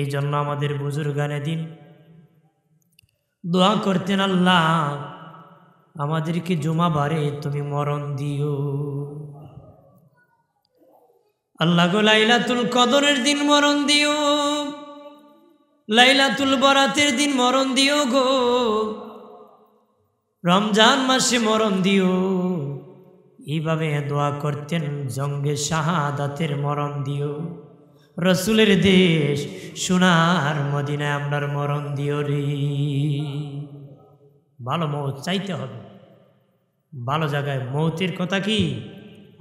এই জন্য আমাদের বুজুর্গানে দিন দোয়া করতেন আল্লাহ আমাদেরকে জমা বারে তুমি মরণ দিও আল্লাহ গো লাইলাতুল কদরের দিন মরণ দিও লাইলাতুল বরাতের দিন মরণ দিও গো রমজান মাসে মরণ দিও এইভাবে দোয়া করতেন জঙ্গে শাহাদাতের মরণ দিও রসুলের দেশ সোনার মদিনায় আপনার মরণ দিও রে ভালো মত চাইতে হবে ভালো জায়গায় মৌতের কথা কি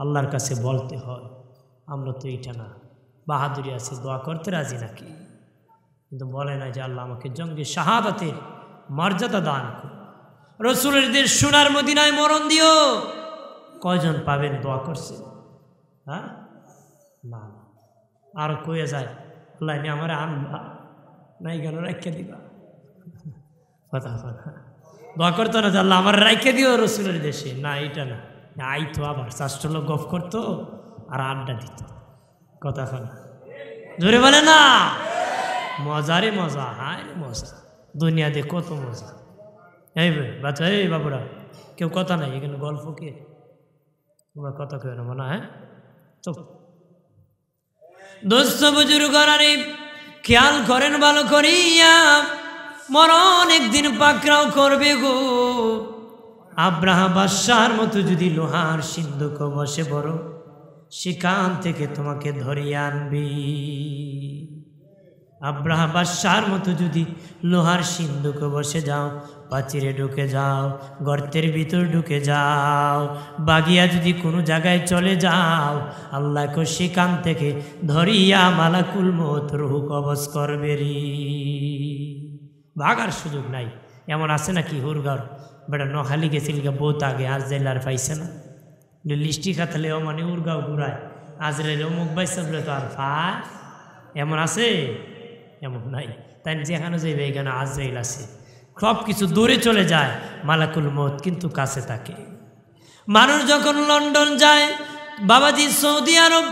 আল্লাহর কাছে বলতে হয় আমরা তো এইটা না বাহাদুরি আছে দোয়া করতে রাজি নাকি কিন্তু বলে না যে আল্লাহ আমাকে জঙ্গে শাহাদাতের মর্যাদা দান করো রসুলের দেশ সোনার মদিনায় মরণ দিও কয়জন পাবেন দোয়া করছে হ্যাঁ না আর কয়ে যায় আল্লাহ আমার আনবা নাই কেন রাখিয়া দিবা কথা কথা দোয়া করতো না যে আল্লাহ আমার রাখিয়া দিও রসুলের দেশে না এটা না আইতো আবার চারশো লোক গফ করতো আর আড্ডা দিত কথা শোনা ধরে বলে না মজারে মজা হায় মজা দুনিয়াতে কত মজা এই বাচ্চা এই বাবুরা কেউ কথা নাই এখানে গল্প কে কথা কেউ না মনে হ্যাঁ তো দোস্ত বুজুর করারে খেয়াল করেন ভালো করিয়া মরণ একদিন পাকরাও করবে গো আব্রাহা মতো যদি লোহার সিন্ধুক বসে বড় সেখান থেকে তোমাকে ধরিয়ে আনবি আব্রাহা বাদশার মতো যদি লোহার সিন্ধুকে বসে যাও পাচিরে ঢুকে যাও গর্তের ভিতর ঢুকে যাও বাগিয়া যদি কোনো জায়গায় চলে যাও আল্লাহ সেখান থেকে ধরিয়া মালাকুল মত রুহু কবচ ভাগার সুযোগ নাই এমন আছে নাকি হুরগর বেটা নখালি গেছিল বহুত আগে আজ জেলার পাইছে না লিস্টি খাতালেও মানে উরগাও ঘুরায় আজরের অমুক বলে তো আর ফা এমন আছে এমন নাই তাই যেখানে যে এখানে আজরাইল আছে সব কিছু দূরে চলে যায় মালাকুল মত কিন্তু কাছে থাকে মানুষ যখন লন্ডন যায় বাবাজি সৌদি আরব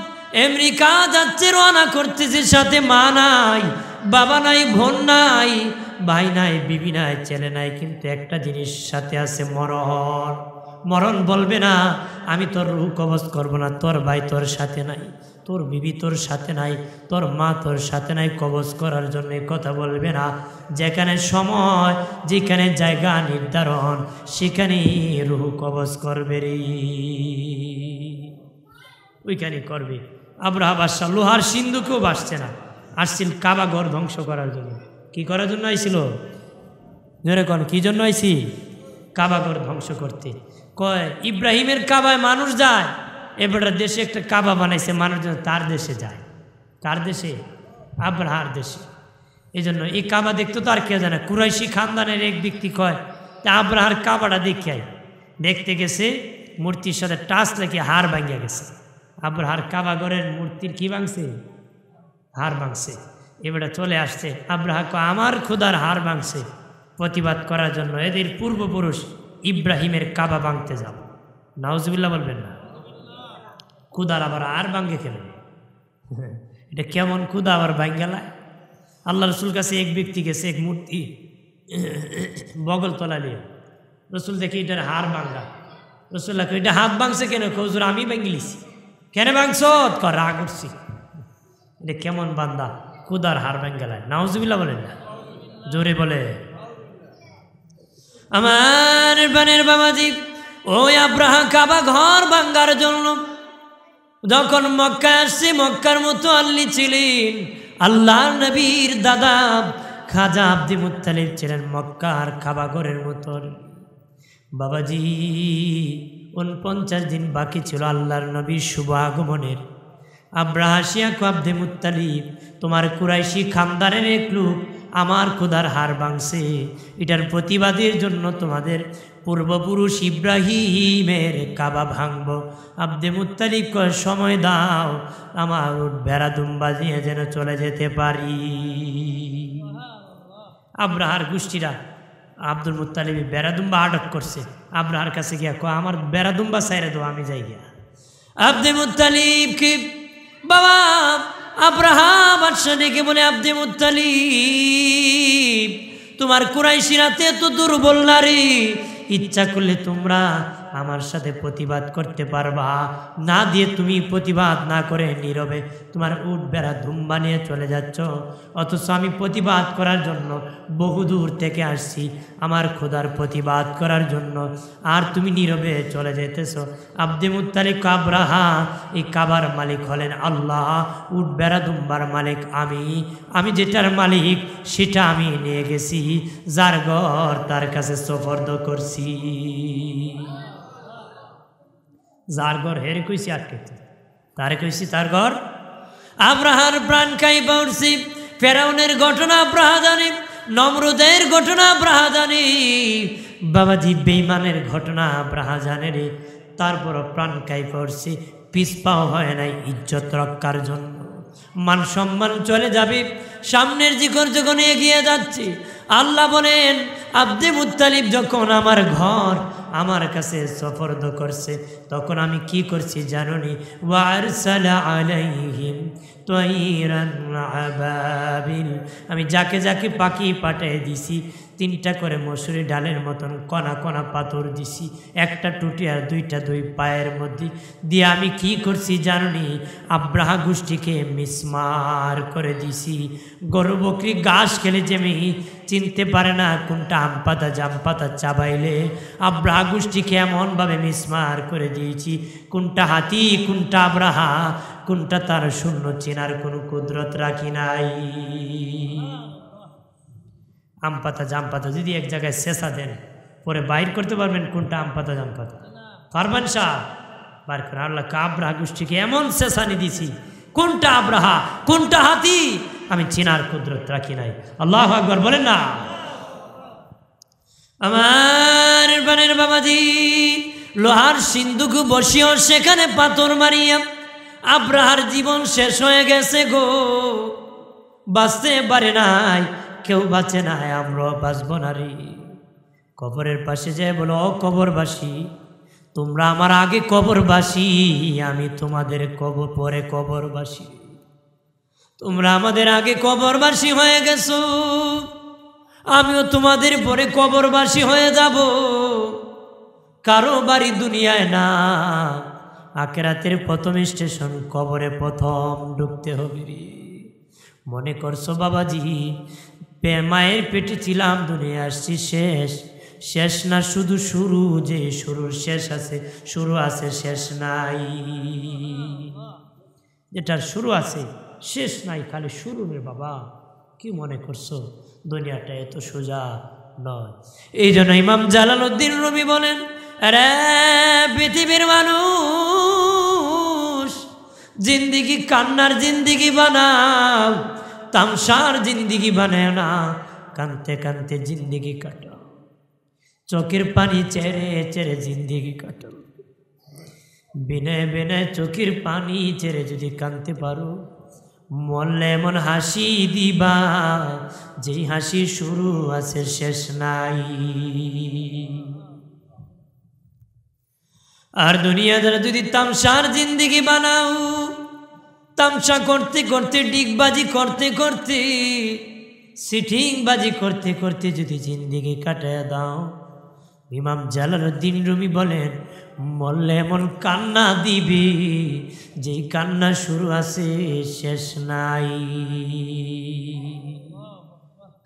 আমেরিকা যাচ্ছে রওনা করতেছে সাথে মা নাই বাবা নাই বোন নাই ভাই নাই বিবি নাই ছেলে নাই কিন্তু একটা জিনিস সাথে আছে মরণ মরণ বলবে না আমি তোর রু কবচ করবো না তোর ভাই তোর সাথে নাই তোর বিবি তোর সাথে নাই তোর মা তোর সাথে নাই কবজ করার জন্য কথা বলবে না যেখানে সময় যেখানে জায়গা নির্ধারণ সেখানেই রুহু কবজ করবে রে ওইখানে করবে আবরাহ বাসা লোহার সিন্ধুকেও বাসছে না আসছিল কাবা ঘর ধ্বংস করার জন্য কি করার জন্য আইছিল যেরকম কি জন্য আইছি কাবা ঘর ধ্বংস করতে কয় ইব্রাহিমের কাবায় মানুষ যায় এবারে দেশে একটা কাবা বানাইছে মানুষজন তার দেশে যায় কার দেশে আব্রাহার দেশে এই জন্য এই কাবা দেখতে তো আর কেউ জানে কুরাইশি খানদানের এক ব্যক্তি কয় তা আব্রাহার কাবাটা আয় দেখতে গেছে মূর্তির সাথে টাচ লেগে হার ভাঙিয়া গেছে আব্রাহার কাবাগরের মূর্তির কি ভাঙছে হার ভাঙছে এবারে চলে আসছে আব্রাহাকে আমার ক্ষুদার হার ভাঙছে প্রতিবাদ করার জন্য এদের পূর্বপুরুষ ইব্রাহিমের কাবা ভাঙতে যাব নাউজবিল্লা বলবেন না কুদার আবার আর ভাঙ্গে খেলেন এটা কেমন কুদা আবার ভাঙ্গালায় আল্লাহ রসুল কাছে এক ব্যক্তি গেছে এক মূর্তি বগল তোলা নিয়ে রসুল দেখি এটার হার ভাঙ্গা রসুল্লাহ এটা হাত ভাঙছে কেন খুজুর আমি ভাঙ্গিলিছি কেন ভাঙছ রাগ উঠছি এটা কেমন বান্দা কুদার হার ভাঙ্গালায় নাউজুবিল্লা বলেন না জোরে বলে আমার বানের বাবাজি ওই আব্রাহা কাবা ঘর ভাঙ্গার জন্য যখন মক্কা আসছে মক্কার মতো আল্লি ছিলেন আল্লাহর নবীর দাদা খাজা আব্দি মুতালিব ছিলেন মক্কার খাবাগরের মতন বাবাজি উনপঞ্চাশ দিন বাকি ছিল আল্লাহর নবীর শুভ আগমনের আব্রাহাসিয়া আব্দে মুতালিব তোমার কুরাইশি খানদারের এক লোক আমার খোদার হার ভাঙছে এটার প্রতিবাদের জন্য তোমাদের পূর্বপুরুষ ইব্রাহিমের কাবা ভাঙব আব্দে মুতালিক সময় দাও আমার উঠ বেড়া দুম্বা দিয়ে যেন চলে যেতে পারি আব্রাহার গোষ্ঠীরা আব্দুল মুতালিবি বেড়াদুম্বা আটক করছে আব্রাহার কাছে গিয়া কো আমার বেড়াদুম্বা সাইরে দো আমি যাই গিয়া আব্দে মুতালিব কি বাবা আব্রাহাম বাদশাহ ডেকে বলে আব্দে মুতালিব তোমার কুরাইশিরাতে তো দুর্বল নারী ইচ্ছা করলে তোমরা আমার সাথে প্রতিবাদ করতে পারবা না দিয়ে তুমি প্রতিবাদ না করে নীরবে তোমার উঠ বেড়া ধুম বানিয়ে চলে যাচ্ছ অথচ আমি প্রতিবাদ করার জন্য বহু দূর থেকে আসছি আমার খোদার প্রতিবাদ করার জন্য আর তুমি নীরবে চলে যেতেছ আব্দে মুতালি কাবরাহা এই কাবার মালিক হলেন আল্লাহ উঠ বেড়া ধুম্বার মালিক আমি আমি যেটার মালিক সেটা আমি নিয়ে গেছি যার ঘর তার কাছে সফর্দ করছি যার ঘর হেরে কইছি আর কে তারে কইছি তার ঘর আব্রাহার প্রাণ খাই বাউরছি ফেরাউনের ঘটনা আব্রাহা জানি নমরুদের ঘটনা আব্রাহা জানি বাবাজি বেইমানের ঘটনা আব্রাহা জানে রে তারপর প্রাণ খাই পড়ছি পিসপাও হয় নাই ইজ্জত রক্ষার জন্য মান সম্মান চলে যাবে সামনের জিকর যখন এগিয়ে যাচ্ছি আল্লাহ বলেন আব্দে মুতালিব যখন আমার ঘর আমার কাছে সফরদ করছে তখন আমি কি করছি জানো আমি যাকে যাকে পাখি পাঠিয়ে দিছি তিনটা করে মসুরি ডালের মতন কণা কণা পাথর দিছি একটা টুটি আর দুইটা দুই পায়ের মধ্যে দিয়ে আমি কি করছি জানি আব্রাহা গোষ্ঠীকে মিসমার করে দিছি গরু বকরি গাছ খেলে যেমি চিনতে পারে না কোনটা আম পাতা জাম পাতা চাবাইলে আব্রাহা গোষ্ঠীকে এমনভাবে মিসমার করে দিয়েছি কোনটা হাতি কোনটা আব্রাহা কোনটা তার শূন্য চেনার কোনো কুদরত রাখি নাই আম পাতা জাম পাতা যদি এক জায়গায় শেষা দেন পরে বাইর করতে পারবেন কোনটা আম পাতা জাম পাতা পারবেন শাহ বার করে আল্লাহকে আব্রাহা গোষ্ঠীকে এমন শেষানি দিছি কোনটা আব্রাহা কোনটা হাতি আমি চিনার কুদরত রাখি নাই আল্লাহ একবার বলেন না আমার বানের বাবাজি লোহার সিন্ধুক বসিও সেখানে পাথর মারিয়া আব্রাহার জীবন শেষ হয়ে গেছে গো বাঁচতে পারে নাই কেউ বাঁচে না আমরাও বাঁচব না রে কবরের পাশে যায় বলো অ কবরবাসী তোমরা আমার আগে কবরবাসী আমি তোমাদের কবর পরে কবরবাসী তোমরা আমাদের আগে কবরবাসী হয়ে গেছো আমিও তোমাদের পরে কবরবাসী হয়ে যাব কারো বাড়ি দুনিয়ায় না আকেরাতের প্রথম স্টেশন কবরে প্রথম ঢুকতে হবে রে মনে করছো বাবাজি বেমায়ের পেটে ছিলাম দুনিয়া আসছি শেষ শেষ না শুধু শুরু যে শুরুর শেষ আছে শুরু আছে শেষ নাই যেটার শুরু আছে শেষ নাই খালি শুরু রে বাবা কি মনে করছো দুনিয়াটা এত সোজা নয় এই জন্য ইমাম জালাল উদ্দিন রবি বলেন আরে পৃথিবীর মানুষ জিন্দিগি কান্নার জিন্দিগি বানাও তামসার জিন্দিগি বানায় না কানতে কানতে জিন্দিগি কাটো চোখের পানি চেরে চেরে জিন্দিগি কাটো বিনয় বিনয় চোখের পানি চেরে যদি কানতে পারো মল্লে মন হাসি দিবা যেই হাসি শুরু আছে শেষ নাই আর যারা যদি তামসার জিন্দিগি বানাও তামসা করতে করতে ডিগবাজি করতে করতে সিটিংবাজি করতে করতে যদি জিন্দিগি কাটায় দাও ইমাম জালালুদ্দিন রুমি বলেন মল্লে এমন কান্না দিবি যে কান্না শুরু আছে শেষ নাই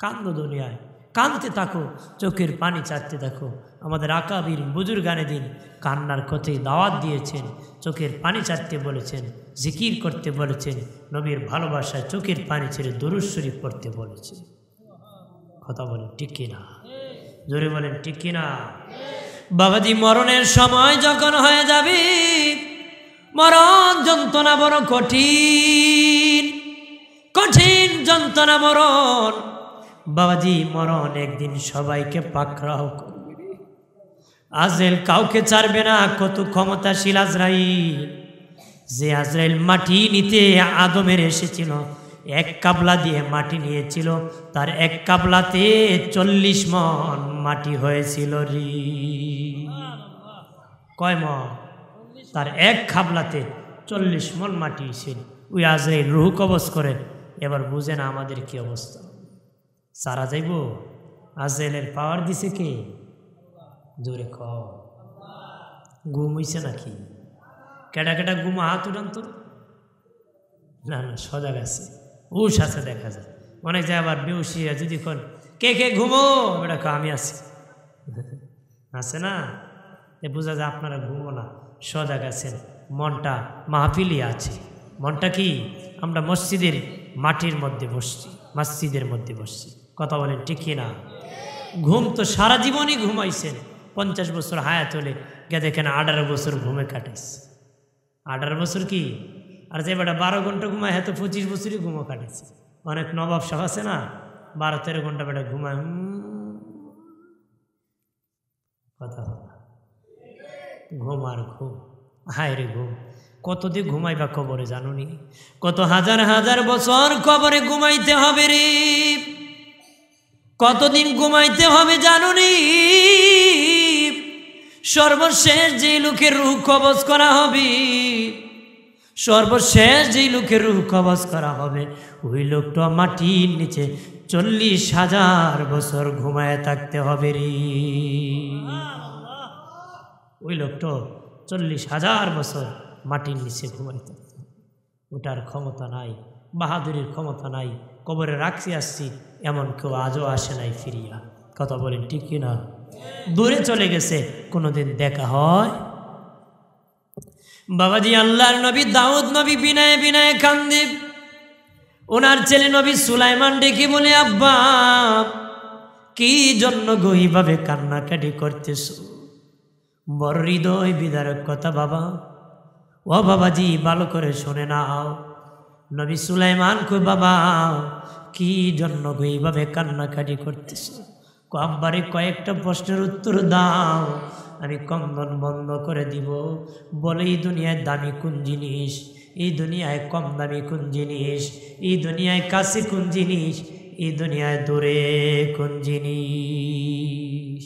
কান্দ দুনিয়ায় কাঁদতে থাকো চোখের পানি চাটতে থাকো আমাদের আকাবির গানে দিন কান্নার কথে দাওয়াত দিয়েছেন চোখের পানি চাটতে বলেছেন জিকির করতে বলেছেন নবীর ভালোবাসায় চোখের পানি ছেড়ে দরুদ পড়তে বলেছেন কথা বলেন ঠিক কিনা জোরে বলেন ঠিক কিনা বাবাজি মরণের সময় যখন হয়ে যাবে মরণ যন্ত্রণা বড় কঠিন কঠিন যন্ত্রণা মরণ বাবাজি মরণ একদিন সবাইকে পাকড়াও করবে আজরাইল কাউকে চারবে না কত ক্ষমতাশীল আজরাইল যে আজরাইল মাটি নিতে আদমের এসেছিল এক কাবলা দিয়ে মাটি নিয়েছিল তার এক কাবলাতে চল্লিশ মন মাটি হয়েছিল রি কয় ম তার এক খাবলাতে চল্লিশ মন মাটি ছিল ওই আজরাইল রুহ কবচ করে এবার বুঝে না আমাদের কি অবস্থা সারা যাইব আজেলের পাওয়ার দিছে কে জোরে ক ঘুম হইছে নাকি কেডা কেডা ঘুম হাত উঠান তোর না না সজাগ আছে উস আছে দেখা যায় অনেক যায় আবার বেউসিয়া যদি কন কে কে ঘুমো বেটা আমি আছি আছে না এ বোঝা যায় আপনারা ঘুমো না সজাগ আছেন মনটা মাহফিলি আছে মনটা কি আমরা মসজিদের মাটির মধ্যে বসছি মসজিদের মধ্যে বসছি কথা বলেন ঠিক না ঘুম তো সারা জীবনই ঘুমাইছেন পঞ্চাশ বছর হায়া তোলে গেদে দেখেন আঠারো বছর ঘুমে কাটাইছে আঠারো বছর কি আর যে বেটা বারো ঘন্টা ঘুমায় হয়তো হ্যাঁ পঁচিশ বছরই ঘুমো কাটাইছে অনেক নবাব সাহ আছে না বারো তেরো ঘন্টা বেটা ঘুমায় কথা ঘুম আর ঘুম হায় রে ঘুম কতদিন ঘুমাইবা কবরে জানুনি কত হাজার হাজার বছর কবরে ঘুমাইতে হবে রে কতদিন ঘুমাইতে হবে জানুনি সর্বশেষ যে লোকের রুহ কবচ করা হবে সর্বশেষ যে লোকের রুহ কবচ করা হবে ওই লোকটা মাটির নিচে চল্লিশ হাজার বছর ঘুমায় থাকতে হবে রে ওই লোকটা চল্লিশ হাজার বছর মাটির নিচে ঘুমায় থাকতে ওটার ক্ষমতা নাই বাহাদুরের ক্ষমতা নাই কবরে রাখছি আসছি এমন কেউ আজও আসে নাই ফিরিয়া কথা বলেন ঠিক না দূরে চলে গেছে কোনোদিন দেখা হয় বাবাজি আল্লাহর নবী দাউদ নবী বিনায় বিনায় কান্দিব ওনার ছেলে নবী সুলাইমান ডেকে বলে আব্বা কি জন্য গহিভাবে কান্নাকাটি করতেছ বড় হৃদয় বিদারক কথা বাবা ও বাবাজি ভালো করে শোনে নাও নবী সুলাইমান কই বাবা কি জন্য এইভাবে কান্নাকাটি করতেছ আব্বারে কয়েকটা প্রশ্নের উত্তর দাও আমি কন্দন বন্ধ করে দিব বলে এই দুনিয়ায় দামি কোন জিনিস এই দুনিয়ায় কম দামি কোন জিনিস এই দুনিয়ায় কাছে কোন জিনিস এই দুনিয়ায় দূরে কোন জিনিস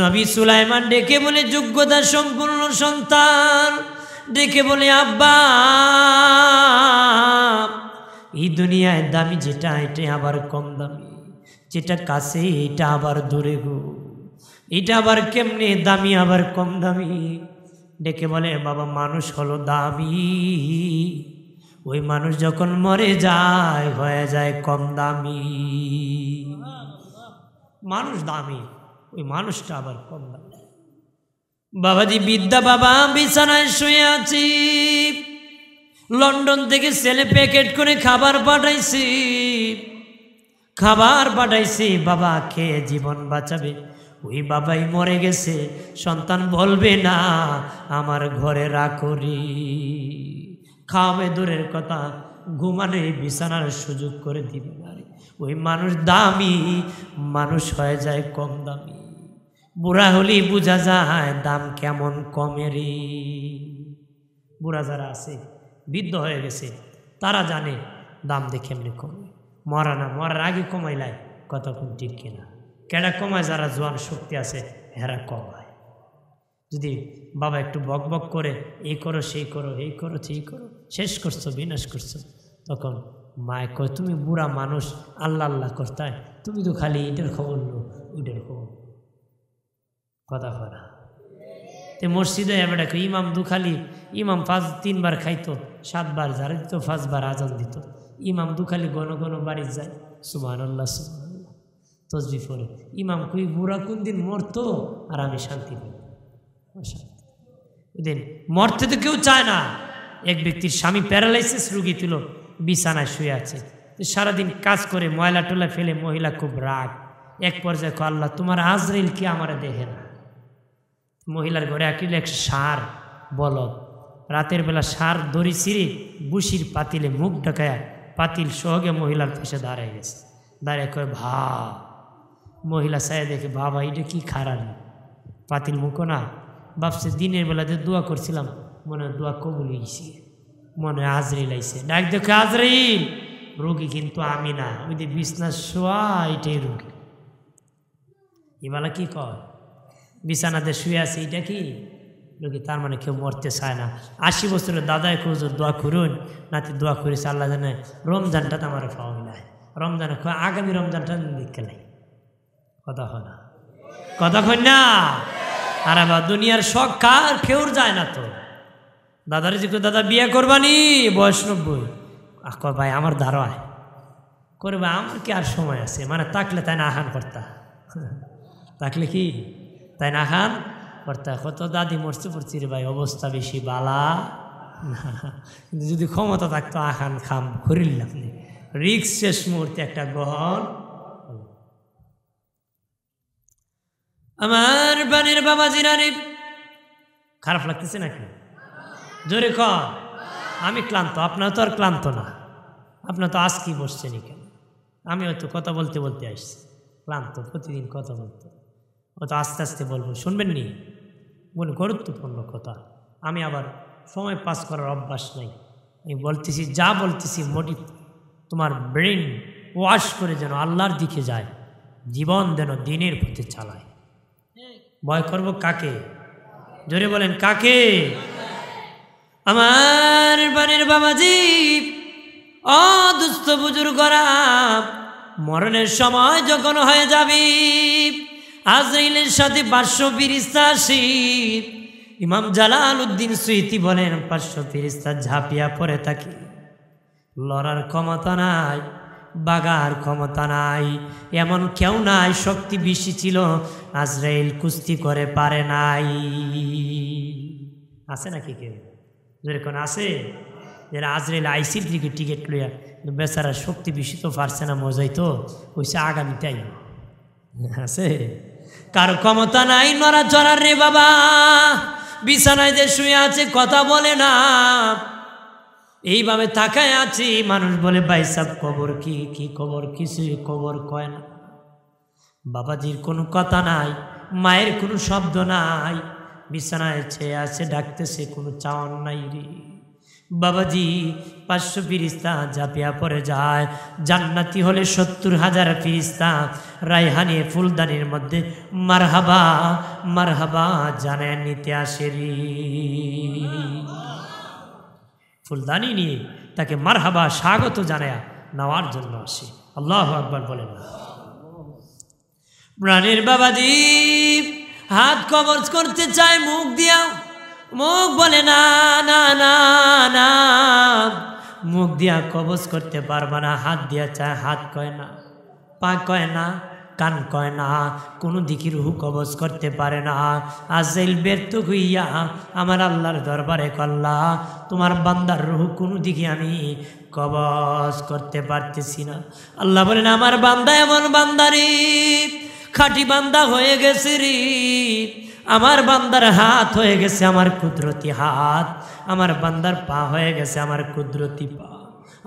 নবী সুলাইমান ডেকে বলে যোগ্যতা সম্পূর্ণ সন্তান ডেকে বলে আব্বা এই দুনিয়ায় দামি যেটা এটা আবার কম দামি যেটা কাছে এটা আবার দূরে গো এটা আবার কেমনে দামি আবার কম দামি ডেকে বলে বাবা মানুষ হলো দামি ওই মানুষ যখন মরে যায় হয়ে যায় কম দামি মানুষ দামি ওই মানুষটা আবার কম দামি বাবাজি বিদ্যা বাবা বিছানায় শুয়ে আছি লন্ডন থেকে ছেলে প্যাকেট করে খাবার পাঠাইছি খাবার পাঠাইছি বাবা খেয়ে জীবন বাঁচাবে ওই বাবাই মরে গেছে সন্তান বলবে না আমার ঘরে রাখরি খাওয়াবে দূরের কথা ঘুমালে বিছানার সুযোগ করে দিবে পারে ওই মানুষ দামি মানুষ হয়ে যায় কম দামি বুড়া হলেই বোঝা যায় দাম কেমন কমেরই বুড়া যারা আছে বৃদ্ধ হয়ে গেছে তারা জানে দাম দেখে এমনি কমে মরা না মরার আগে কমাইলায় কতক্ষণ ঠিক কিনা কেডা কমায় যারা জোয়ান শক্তি আছে হেরা কমায় যদি বাবা একটু বক বক করে এই করো সেই করো এই করো সেই করো শেষ করছো বিনাশ করছো তখন মায় কয় তুমি বুড়া মানুষ আল্লাহ আল্লাহ করতায় তুমি তো খালি এটার খবর নো ওইটার খবর কথা করা তে মসজিদে বেটা ইমাম দুখালি ইমাম ফাজ তিনবার খাইতো সাতবার যারা দিত ফাঁসবার আজান দিত ইমাম দুখালি ঘন ঘন বাড়ি যায় সুমান আল্লাহ তসবি পড়ে ইমাম কুই বুড়া কোন দিন মরতো আর আমি শান্তি পাই শান্তি মরতে তো কেউ চায় না এক ব্যক্তির স্বামী প্যারালাইসিস রুগী তুলো বিছানায় শুয়ে আছে সারাদিন কাজ করে ময়লা টোলা ফেলে মহিলা খুব রাগ এক পর্যায়ে আল্লাহ তোমার আজরাইল কি আমারে দেখে না মহিলার ঘরে আঁকিলে এক সার বলদ রাতের বেলা সার দড়ি ছিঁড়ে বুসির পাতিলে মুখ ঢাকায় পাতিল সহগে মহিলার পাশে দাঁড়ায় গেছে দাঁড়িয়ে কয়ে ভা মহিলা সায় দেখে বাবা এটা কি খারাপ পাতিল মুখ না ভাবছে দিনের বেলাতে দোয়া করছিলাম মনে হয় দোয়া কবুল হয়েছি মনে হয় আজরিল আইসে ডাক দেখে আজরিল রোগী কিন্তু আমি না ওই যে বিছনা শোয়া এটাই রোগী এবেলা কি কয় বিছানাতে শুয়ে আছে এটা কি লোকে তার মানে কেউ মরতে চায় না আশি বছরের দাদায় খুজুর দোয়া করুন নাতি দোয়া করেছে আল্লাহ জানে রমজানটা তো আমার পাওয়া নাই রমজানে আগামী রমজানটা দেখতে নাই কথা হয় না কথা কই না আর আবার দুনিয়ার শখ কার কেউর যায় না তো দাদারে যে দাদা বিয়ে করবানি বয়স নব্বই ভাই আমার ধারায় করবে আমার কি আর সময় আছে মানে তাকলে তাই না আহান করতা তাকলে কি তাই না খান কর্তা কত দাদি মরছে পড়ছি রে ভাই অবস্থা বেশি বালা না কিন্তু যদি ক্ষমতা থাকতো আখান খাম লাগলে রিক্স শেষ মুহূর্তে একটা গ্রহণ আমার বানের বাবা জিরানি খারাপ লাগতেছে নাকি জোরে ক আমি ক্লান্ত আপনার তো আর ক্লান্ত না আপনার তো আজকেই বসছেন এখানে আমি হয়তো কথা বলতে বলতে আসছি ক্লান্ত প্রতিদিন কথা বলতে অত আস্তে আস্তে বলবো শুনবেন নি বলে গুরুত্বপূর্ণ কথা আমি আবার সময় পাস করার অভ্যাস নাই আমি বলতেছি যা বলতেছি মোটি তোমার ব্রেন ওয়াশ করে যেন আল্লাহর দিকে যায় জীবন যেন দিনের পথে চালায় ভয় করব কাকে জোরে বলেন কাকে আমার বাড়ির বাবাজি অদুস্থ দুস্থ বুজুর্গরা মরণের সময় যখন হয়ে যাবি আজরাইলের সাথে পাঁচশো ফিরিস্তা শীত ইমাম জালাল উদ্দিন সুইতি বলেন পাঁচশো ফিরিস্তা ঝাঁপিয়া পড়ে থাকি লড়ার ক্ষমতা নাই বাগার ক্ষমতা নাই এমন কেউ নাই শক্তি বেশি ছিল আজরাইল কুস্তি করে পারে নাই আছে নাকি কেউ যেরকম আছে যারা আজরাইল আইসির দিকে টিকিট লইয়া বেচারা শক্তি বেশি তো পারছে না মজাই তো ওইসে আগামীটাই আছে কার ক্ষমতা নাই চড়ার রে বাবা বিছানায় যে শুয়ে আছে কথা বলে না এইভাবে তাকায় আছি মানুষ বলে ভাই সাহ কবর কি কি কবর কিছু কবর কয় না বাবাজির কোনো কথা নাই মায়ের কোনো শব্দ নাই বিছানায় ছেয়ে আছে ডাকতেছে কোনো চাওয়ান নাই রে বাবাজি পাঁচশো ফিরিস্তা জাপিয়া পরে যায় জান্নাতি হলে সত্তর হাজার ফিরিস্তা রায়হানি ফুলদানির মধ্যে মারহাবা মারহাবা জানে নিতে আসেরি ফুলদানি নিয়ে তাকে মারহাবা স্বাগত জানায় নেওয়ার জন্য আসে আল্লাহ আকবর বলেন প্রাণীর বাবাজি হাত কবচ করতে চায় মুখ দিয়া মুখ বলে না না না না মুখ দিয়া কবজ করতে পারবা না হাত দিয়া চায় হাত কয় না পা কয় না কান কয় না কোনো দিকে রুহু কবজ করতে পারে না আজেল ব্যর্থ হইয়া আমার আল্লাহর দরবারে কল্লা তোমার বান্দার রুহু কোনো দিকে আমি কবজ করতে পারতেছি না আল্লাহ বলেন আমার বান্দা এমন বান্দারি খাটি বান্দা হয়ে গেছে রি আমার বান্দার হাত হয়ে গেছে আমার কুদরতি হাত আমার বান্দার পা হয়ে গেছে আমার কুদরতি পা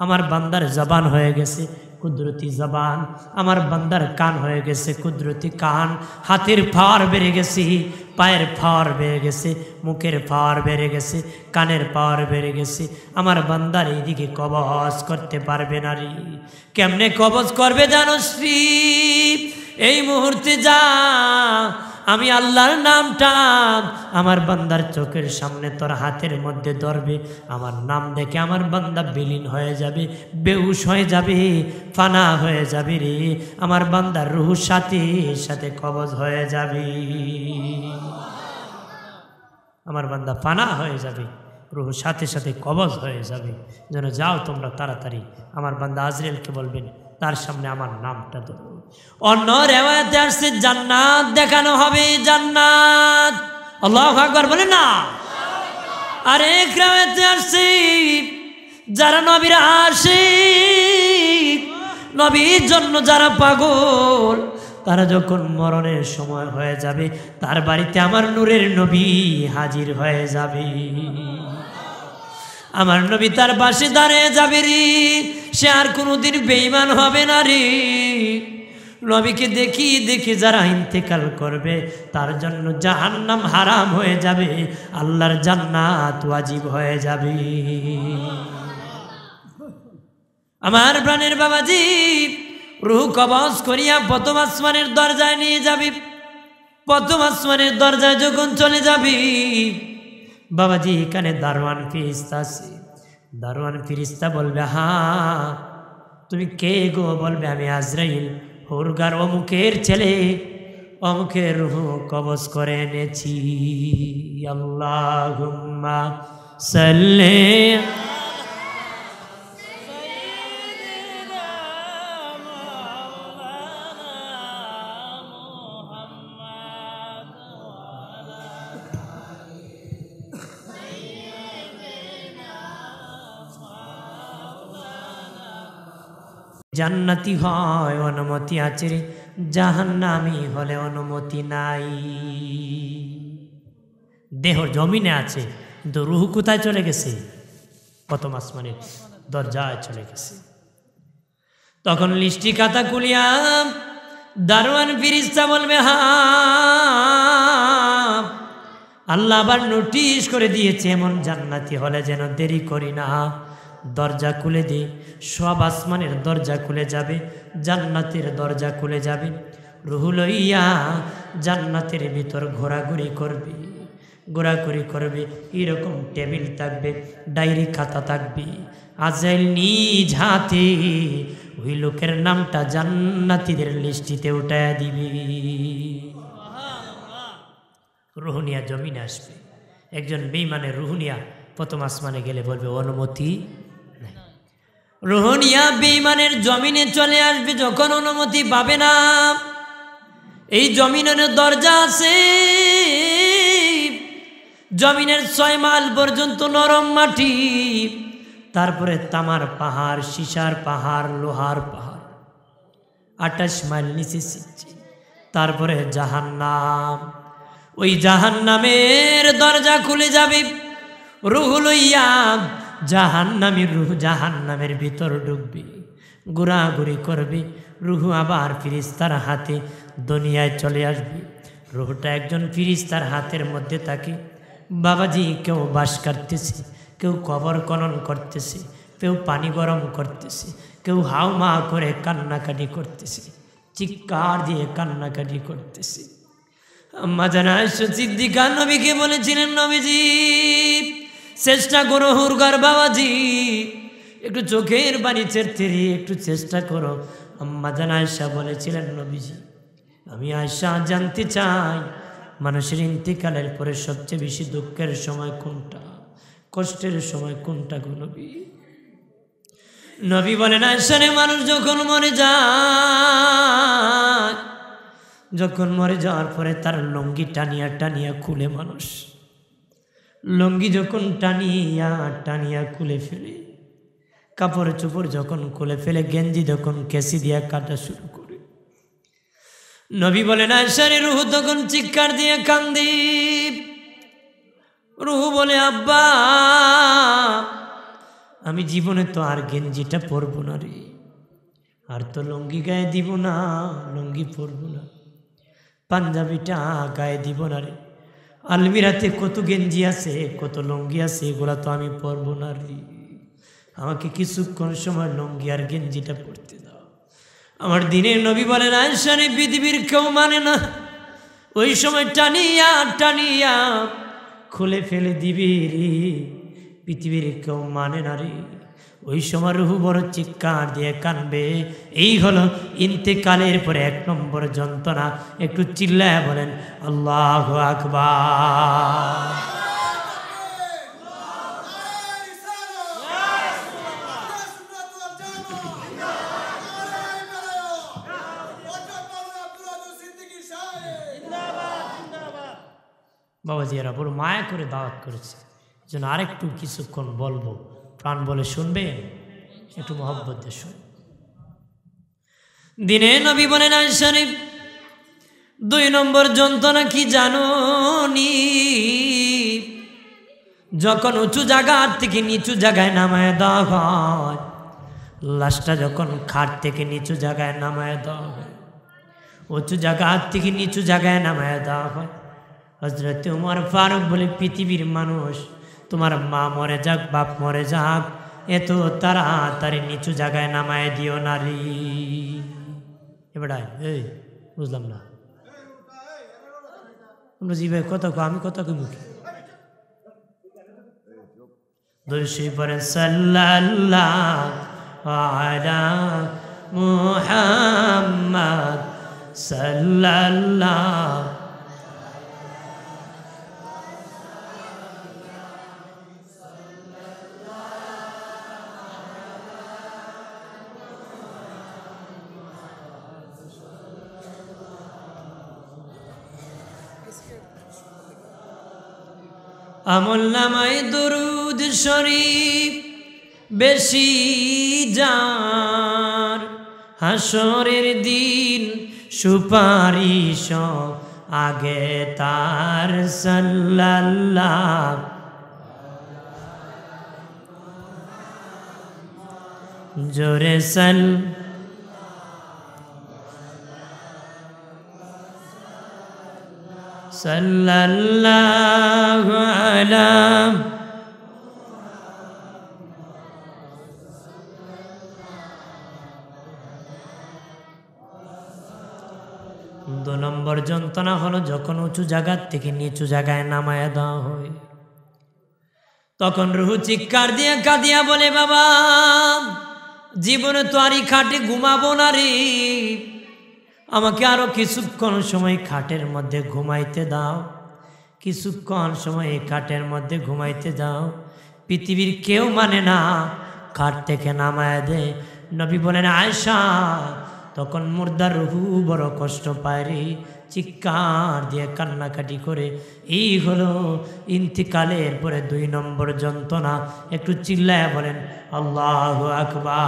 আমার বান্দার জবান হয়ে গেছে কুদরতি জবান আমার বান্দার কান হয়ে গেছে কুদরতি কান হাতের ফার বেড়ে গেছে পায়ের ফাওয়ার বেড়ে গেছে মুখের ফার বেড়ে গেছে কানের পাওয়ার বেড়ে গেছে আমার বান্দার এইদিকে কবজ করতে পারবে না রে কেমনে কবজ করবে জানো শ্রী এই মুহূর্তে যা আমি আল্লাহর নামটা আমার বান্দার চোখের সামনে তোর হাতের মধ্যে ধরবে আমার নাম দেখে আমার বান্দা বিলীন হয়ে যাবে বেউস হয়ে যাবে ফানা হয়ে যাবে রে আমার বান্দার রুহুর সাথে সাথে কবজ হয়ে যাবে আমার বান্দা ফানা হয়ে যাবে রুহ সাথে সাথে কবজ হয়ে যাবে যেন যাও তোমরা তাড়াতাড়ি আমার বান্দা আজরেলকে বলবেন তার সামনে আমার নামটা তো অন্য রেওয়ায়তে আসছে জান্নাত দেখানো হবে জান্নাত আল্লাহ আকবর বলে না এক রেওয়ায়তে আসছে যারা নবীর আসে নবীর জন্য যারা পাগল তারা যখন মরণের সময় হয়ে যাবে তার বাড়িতে আমার নূরের নবী হাজির হয়ে যাবে আমার নবী তার পাশে দাঁড়িয়ে যাবে রে সে আর কোনোদিন বেইমান হবে না রে নবীকে দেখি দেখি যারা ইন্তেকাল করবে তার জন্য জাহান্নাম হারাম হয়ে যাবে আল্লাহর জান্নাত ওয়াজিব হয়ে যাবে আমার প্রাণের বাবাজি রুহ কবজ করিয়া প্রথম আসমানের দরজায় নিয়ে যাবি প্রথম আসমানের দরজায় যখন চলে যাবি বাবাজি এখানে দারোয়ান ফিরিস্তা আছে দারোয়ান ফিরিস্তা বলবে হা তুমি কে গো বলবে আমি আজরাইল হরগার অমুকের ছেলে অমুকের রুহ কবজ করে এনেছি আল্লাহ সাল্লে জান্নাতি হয় অনুমতি আছে জাহান্নামি হলে অনুমতি নাই দেহ জমিনে আছে কিন্তু রুহ কোথায় চলে গেছে কত মাস মানে দরজায় চলে গেছে তখন লিষ্টি কাতা কুলিয়াম দারোয়ান ফিরিস্তা বলবে হা আল্লাহ আবার নোটিশ করে দিয়েছে এমন জান্নাতি হলে যেন দেরি করি না দরজা খুলে দিয়ে সব আসমানের দরজা খুলে যাবে জান্নাতের দরজা খুলে যাবে রুহুলইয়া জান্নাতের ভিতর ঘোরাঘুরি করবে ঘোরাঘুরি করবে এরকম টেবিল থাকবে ডায়েরি খাতা থাকবে আজাইল নিজ হাতে ওই লোকের নামটা জান্নাতিদের লিস্টিতে উঠায় দিবি রোহনিয়া জমিনে আসবে একজন বেইমানের রোহনিয়া প্রথম আসমানে গেলে বলবে অনুমতি রোহনিয়া বেইমানের জমিনে চলে আসবে যখন অনুমতি পাবে না এই জমিনের দরজা আছে জমিনের ছয় মাল পর্যন্ত নরম মাটি তারপরে তামার পাহাড় সিসার পাহাড় লোহার পাহাড় আটাশ মাইল নিচে সিচ্ছে তারপরে জাহান্নাম ওই জাহান্নামের দরজা খুলে যাবে রুহুল ইয়াম জাহান্নামের রুহ জাহান্নামের ভিতর ডুববি গুড়াগুড়ি করবি রুহু আবার ফিরিস্তার হাতে দুনিয়ায় চলে আসবি রুহুটা একজন ফিরিস্তার হাতের মধ্যে থাকে বাবাজি কেউ বাস কাটতেছে কেউ কবর কনন করতেছে কেউ পানি গরম করতেছে কেউ হাওমা করে কান্নাকাটি করতেছে চিৎকার দিয়ে কান্নাকাটি করতেছে আম্মা জানা সিদ্দিকা নবীকে বলেছিলেন নবীজি চেষ্টা করো হুরগার বাবাজি একটু চোখের বাড়ি চেরতেরি একটু চেষ্টা করো জান আয়সা বলেছিলেন নবীজি আমি আয়সা জানতে চাই মানুষের ইন্তিকালের পরে সবচেয়ে বেশি দুঃখের সময় কোনটা কষ্টের সময় কোনটা গো নবী নবী বলেন আয়সারে মানুষ যখন মরে যায় যখন মরে যাওয়ার পরে তার লঙ্গি টানিয়া টানিয়া খুলে মানুষ লঙ্গি যখন টানিয়া টানিয়া খুলে ফেলে কাপড় চোপড় যখন খুলে ফেলে গেঞ্জি যখন কেসি দিয়া কাটা শুরু করে নবী বলে না সারি রুহু তখন চিৎকার দিয়ে কান্দি রুহু বলে আব্বা আমি জীবনে তো আর গেঞ্জিটা পরব না রে আর তো লঙ্গি গায়ে দিব না লঙ্গি পরব না পাঞ্জাবিটা গায়ে দিব না রে আলমিরাতে কত গেঞ্জি আছে কত লঙ্গি আছে এগুলা তো আমি পরবো না রে আমাকে কিছুক্ষণ সময় লঙ্গি আর গেঞ্জিটা পরতে দাও আমার দিনের নবী বলেন আয়সানি পৃথিবীর কেউ মানে না ওই সময় টানিয়া টানিয়া খুলে ফেলে দিবি রে পৃথিবীর কেউ মানে না রে ওই সময় রুহু বড় চিৎকার দিয়ে কানবে এই হলো ইন্তেকালের পরে এক নম্বর যন্ত্রণা একটু চিল্লায় বলেন আল্লাহ আকবার বাবা জিয়ারা বড় মায়া করে দাওয়াত করেছে যেন আরেকটু কিছুক্ষণ বলবো প্রাণ বলে শুনবে একটু মহব্বত দিয়ে শুন দিনে নবী বলেন আজ শরীফ দুই নম্বর যন্ত্রণা কি জানো নি যখন উঁচু জায়গার থেকে নিচু জায়গায় নামায় দেওয়া হয় লাশটা যখন খাট থেকে নিচু জায়গায় নামায় দেওয়া হয় উঁচু জায়গার থেকে নিচু জায়গায় নামায় দেওয়া হয় হজরত উমর ফারুক বলে পৃথিবীর মানুষ তোমার মা মরে যাক বাপ মরে যাক এত তাড়াতাড়ি নিচু জায়গায় নামায় দিও নারী এবার এই বুঝলাম না তোমরা জিভে কত আমি কত কি মুখী দোষী পরে সাল্লাল্লাহ আলা মুহাম্মদ সাল্লাল্লাহ আমল্লামায় দরুদ শরীফ বেশি যার হাসরের দিন সুপারিশ আগে তার সাল্লাল্লাহ জোরে সাল্লাল্লাহ صلى الله على দু নম্বর যন্ত্রণা হলো যখন উঁচু জায়গার থেকে নিচু জায়গায় নামায় দেওয়া হয় তখন রুহু চিৎকার দিয়ে কাঁদিয়া বলে বাবা জীবনে তো আরই খাটে ঘুমাবো না রে আমাকে আরও কিছুক্ষণ সময় খাটের মধ্যে ঘুমাইতে দাও কিছুক্ষণ সময় এই খাটের মধ্যে ঘুমাইতে দাও পৃথিবীর কেউ মানে না খাট থেকে নামায় দে নবী বলেন আয়সা তখন মুর্দার রহু বড় কষ্ট পায় রে চিকার দিয়ে কান্নাকাটি করে এই হলো ইন্তিকালের পরে দুই নম্বর যন্ত্রণা একটু চিল্লায় বলেন আল্লাহ আকবা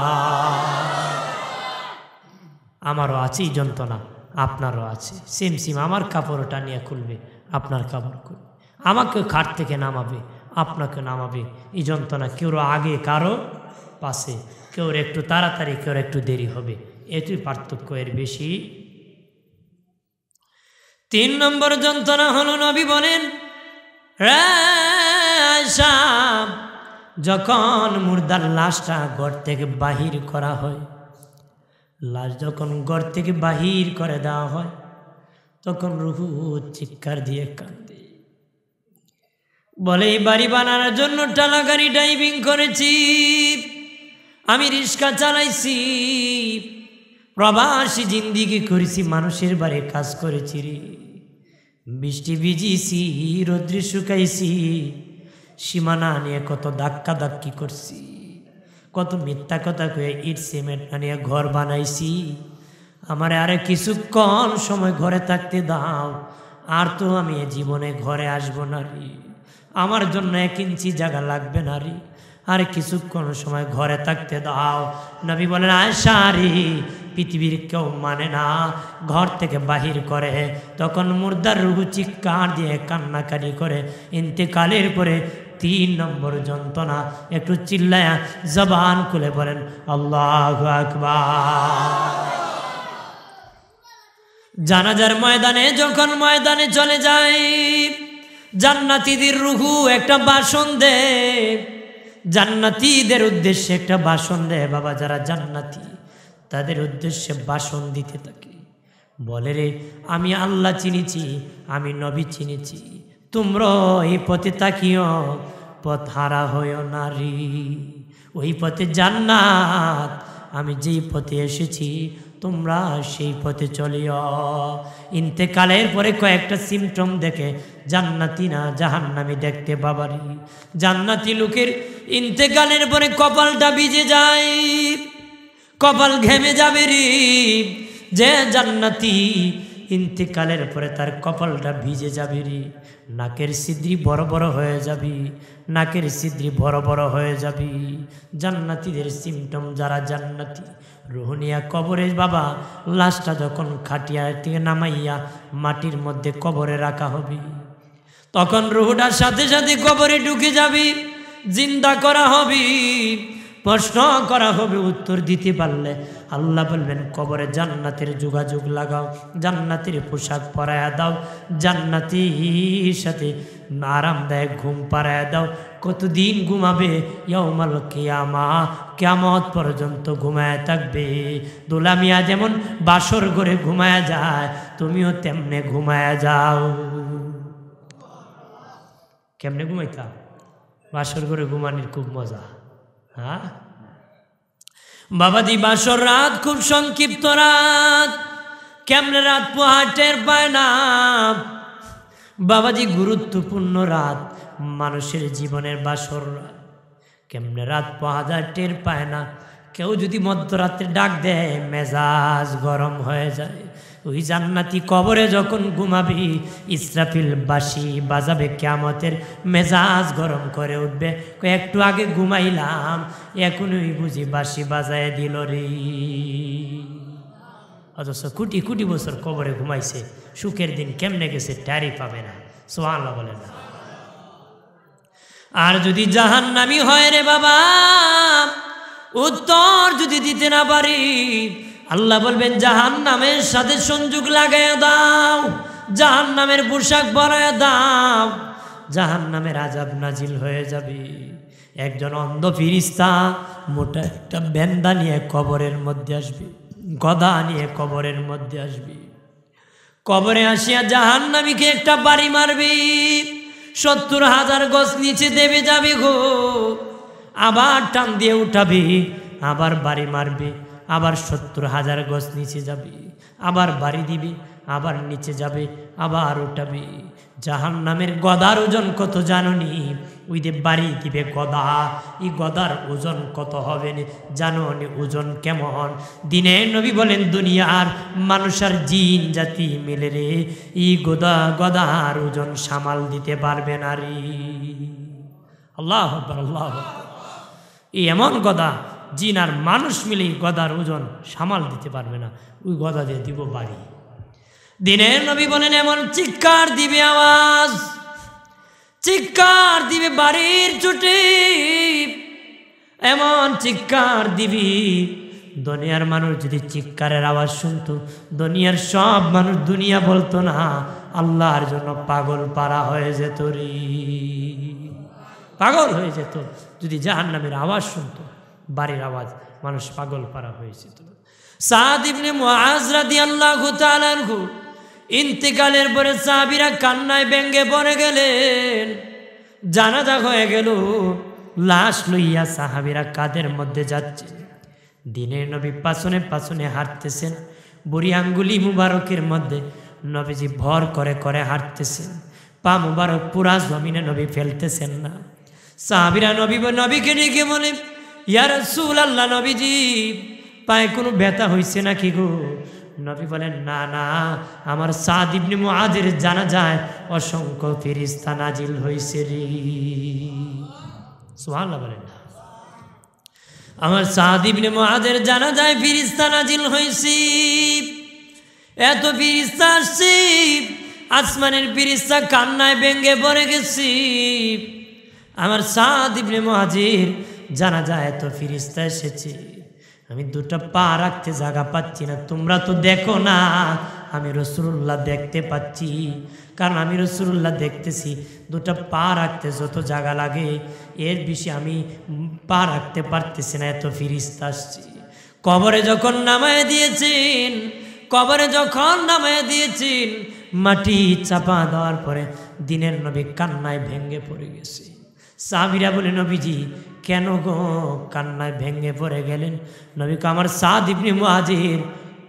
আমারও আছে যন্ত্রণা আপনারও আছে সেম সিম আমার কাপড় টানিয়া খুলবে আপনার কাপড় খুলবে আমাকে খাট থেকে নামাবে আপনাকে নামাবে এই যন্ত্রণা কেউ আগে কারো পাশে কেউ একটু তাড়াতাড়ি কেউ একটু দেরি হবে এটুই পার্থক্য এর বেশি তিন নম্বর যন্ত্রণা হল নবী বলেন যখন মুর্দার লাশটা ঘর থেকে বাহির করা হয় লাশ যখন ঘর থেকে বাহির করে দেওয়া হয় তখন রুহু চিৎকার দিয়ে কান্দে বলে এই বাড়ি বানানোর জন্য টানা গাড়ি ড্রাইভিং করেছি আমি রিক্সা চালাইছি প্রবাসী জিন্দিগি করেছি মানুষের বাড়ি কাজ করেছি রে বৃষ্টি ভিজিছি রৌদ্রে শুকাইছি সীমানা নিয়ে কত ধাক্কা ধাক্কি করছি কত মিথ্যা কথা কয়ে ইট সিমেন্ট আনিয়ে ঘর বানাইছি আমার আরে কম সময় ঘরে থাকতে দাও আর তো আমি জীবনে ঘরে আসবো না রে আমার জন্য এক ইঞ্চি জায়গা লাগবে না রে আর কিছুক্ষণ সময় ঘরে থাকতে দাও নবী বলেন আয়সারি পৃথিবীর কেউ মানে না ঘর থেকে বাহির করে তখন মুর্দার রুহু চিৎকার দিয়ে কান্নাকাটি করে ইন্তেকালের পরে তিন নম্বর যন্ত্রণা একটু চিল্লায়া জবান খুলে পড়েন আল্লাহ জানাজার ময়দানে যখন ময়দানে চলে যাই জান্নাতিদের রুহু একটা বাসন দে জান্নাতিদের উদ্দেশ্যে একটা বাসন দে বাবা যারা জান্নাতি তাদের উদ্দেশ্যে বাসন দিতে থাকে বলে রে আমি আল্লাহ চিনেছি আমি নবী চিনেছি তোমরা এই পথে তাকিও পথ হারা হইও নারী ওই পথে জান্নাত আমি যেই পথে এসেছি তোমরা সেই পথে চলিও ইন্তেকালের পরে কয়েকটা সিমটম দেখে জান্নাতি না জাহান্নামি দেখতে বাবারি জান্নাতি লোকের ইন্তেকালের পরে কপালটা বিজে যায় কপাল ঘেমে যাবে রে যে জান্নাতি ইন্তিকালের পরে তার কপালটা ভিজে যাবি রে নাকের সিদ্রি বড় বড় হয়ে যাবি নাকের সিদ্রি বড় বড় হয়ে যাবি জান্নাতিদের সিমটম যারা জান্নাতি রোহনিয়া কবরে বাবা লাশটা যখন খাটিয়া থেকে নামাইয়া মাটির মধ্যে কবরে রাখা হবে তখন রুহুটার সাথে সাথে কবরে ঢুকে যাবি জিন্দা করা হবে প্রশ্ন করা হবে উত্তর দিতে পারলে আল্লাহ বলবেন কবরে জান্নাতের যোগাযোগ লাগাও জান্নাতের পোশাক পরায়া দাও জান্নাতির সাথে আরামদায়ক ঘুম পারায় দাও কতদিন ঘুমাবে ইয়মাল কেয়ামা কেয়ামত পর্যন্ত ঘুমায় থাকবে দোলামিয়া যেমন বাসর করে ঘুমায় যায় তুমিও তেমনে ঘুমায় যাও কেমনে ঘুমাইতাম বাসর ঘরে ঘুমানির খুব মজা হ্যাঁ বাবাজি বাসর রাত খুব সংক্ষিপ্ত রাত কেমনে রাত পোহাটের পায় না বাবাজি গুরুত্বপূর্ণ রাত মানুষের জীবনের বাসর রাত কেমনে রাত পোহাদা টের পায় না কেউ যদি মধ্যরাত্রে ডাক দেয় মেজাজ গরম হয়ে যায় ওই জান্নাতি কবরে যখন ঘুমাবি ইসরাফিল বাসি বাজাবে কেমতের মেজাজ গরম করে উঠবে একটু আগে ঘুমাইলাম এখনই বুঝি বাসি বাজায় দিল রে অথচ কোটি কোটি বছর কবরে ঘুমাইছে সুখের দিন কেমনে গেছে ট্যারি পাবে না সোহানলা বলে না আর যদি জাহান নামি হয় রে বাবা উত্তর যদি দিতে না পারি আল্লাহ বলবেন জাহান নামের সাথে সংযোগ লাগাইয়া দাও জাহান নামের পোশাক পরাইয়া দাও জাহান নামের আজাব নাজিল হয়ে যাবে একজন অন্ধ ফিরিস্তা মোটা একটা বেন্দা নিয়ে কবরের মধ্যে আসবে গদা নিয়ে কবরের মধ্যে আসবে কবরে আসিয়া জাহান নামীকে একটা বাড়ি মারবি সত্তর হাজার গছ নিচে দেবে যাবে গো আবার টান দিয়ে উঠাবি আবার বাড়ি মারবে আবার সত্তর হাজার গজ নিচে যাবে আবার বাড়ি দিবে আবার নিচে যাবে আবার উঠাবে জাহান নামের গদার ওজন কত জাননি ওই যে বাড়ি দিবে গদা ই গদার ওজন কত হবে জাননি ওজন কেমন দিনে নবী বলেন দুনিয়ার মানুষের জিন জাতি মিলে রে ই গদা গদার ওজন সামাল দিতে পারবে না রে আল্লাহ আল্লাহ এমন গদা জিন আর মানুষ মিলে গদার ওজন সামাল দিতে পারবে না ওই গদা দিয়ে দিব বাড়ি দিনের নবী বলেন এমন চিৎকার দিবে আওয়াজ চিৎকার দিবে বাড়ির চুটি এমন চিৎকার দিবি দুনিয়ার মানুষ যদি চিৎকারের আওয়াজ শুনতো দুনিয়ার সব মানুষ দুনিয়া বলতো না আল্লাহর জন্য পাগল পারা হয়ে যেত রে পাগল হয়ে যেত যদি জাহান্নামের আওয়াজ শুনতো বাড়ির আওয়াজ মানুষ পাগল পারা হয়েছিল সাদ ইবনে মহাজরাদি আল্লাহ তালানহু ইন্তিকালের পরে সাহাবিরা কান্নায় ব্যঙ্গে পরে গেলেন জানাজা হয়ে গেল লাশ লইয়া সাহাবিরা কাদের মধ্যে যাচ্ছে দিনের নবী পাশনে পাশনে হাঁটতেছেন বুড়ি আঙ্গুলি মুবারকের মধ্যে নবীজি ভর করে করে হাঁটতেছেন পা মুবারক পুরা জমিনে নবী ফেলতেছেন না সাহাবিরা নবী নবীকে নিয়ে বলে ইয়ার সুল আল্লাহ নবীজি পায়ে কোনো ব্যথা হয়েছে নাকি গো নবী বলেন না না আমার সাদ ইবনি মাদের জানা যায় অসংখ্য ফেরিস্তা নাজিল হয়েছে রে সুবহানাল্লাহ বলেন না আমার সাদ ইবনে মুআজের জানা যায় ফিরিস্তা নাজিল হয়েছি এত ফিরিস্তা আসছি আসমানের ফিরিস্তা কান্নায় ব্যঙ্গে পড়ে গেছি আমার সাদ ইবনে মুআজির জানা যায় তো ফিরিস্তা এসেছে আমি দুটা পা রাখতে জায়গা পাচ্ছি না তোমরা তো দেখো না আমি রসুল্লাহ দেখতে পাচ্ছি কারণ আমি রসুল্লাহ দেখতেছি দুটা পা রাখতে যত জায়গা লাগে এর বেশি আমি পা রাখতে পারতেছি না এত ফিরিস্তা আসছি কবরে যখন নামায় দিয়েছেন কবরে যখন নামায় দিয়েছেন মাটি চাপা দেওয়ার পরে দিনের নবী কান্নায় ভেঙ্গে পড়ে গেছে সাবিরা বলে নবীজি কেন গো কান্নায় ভেঙে পড়ে গেলেন নবী কামার সাদ ইবনি মুহাজির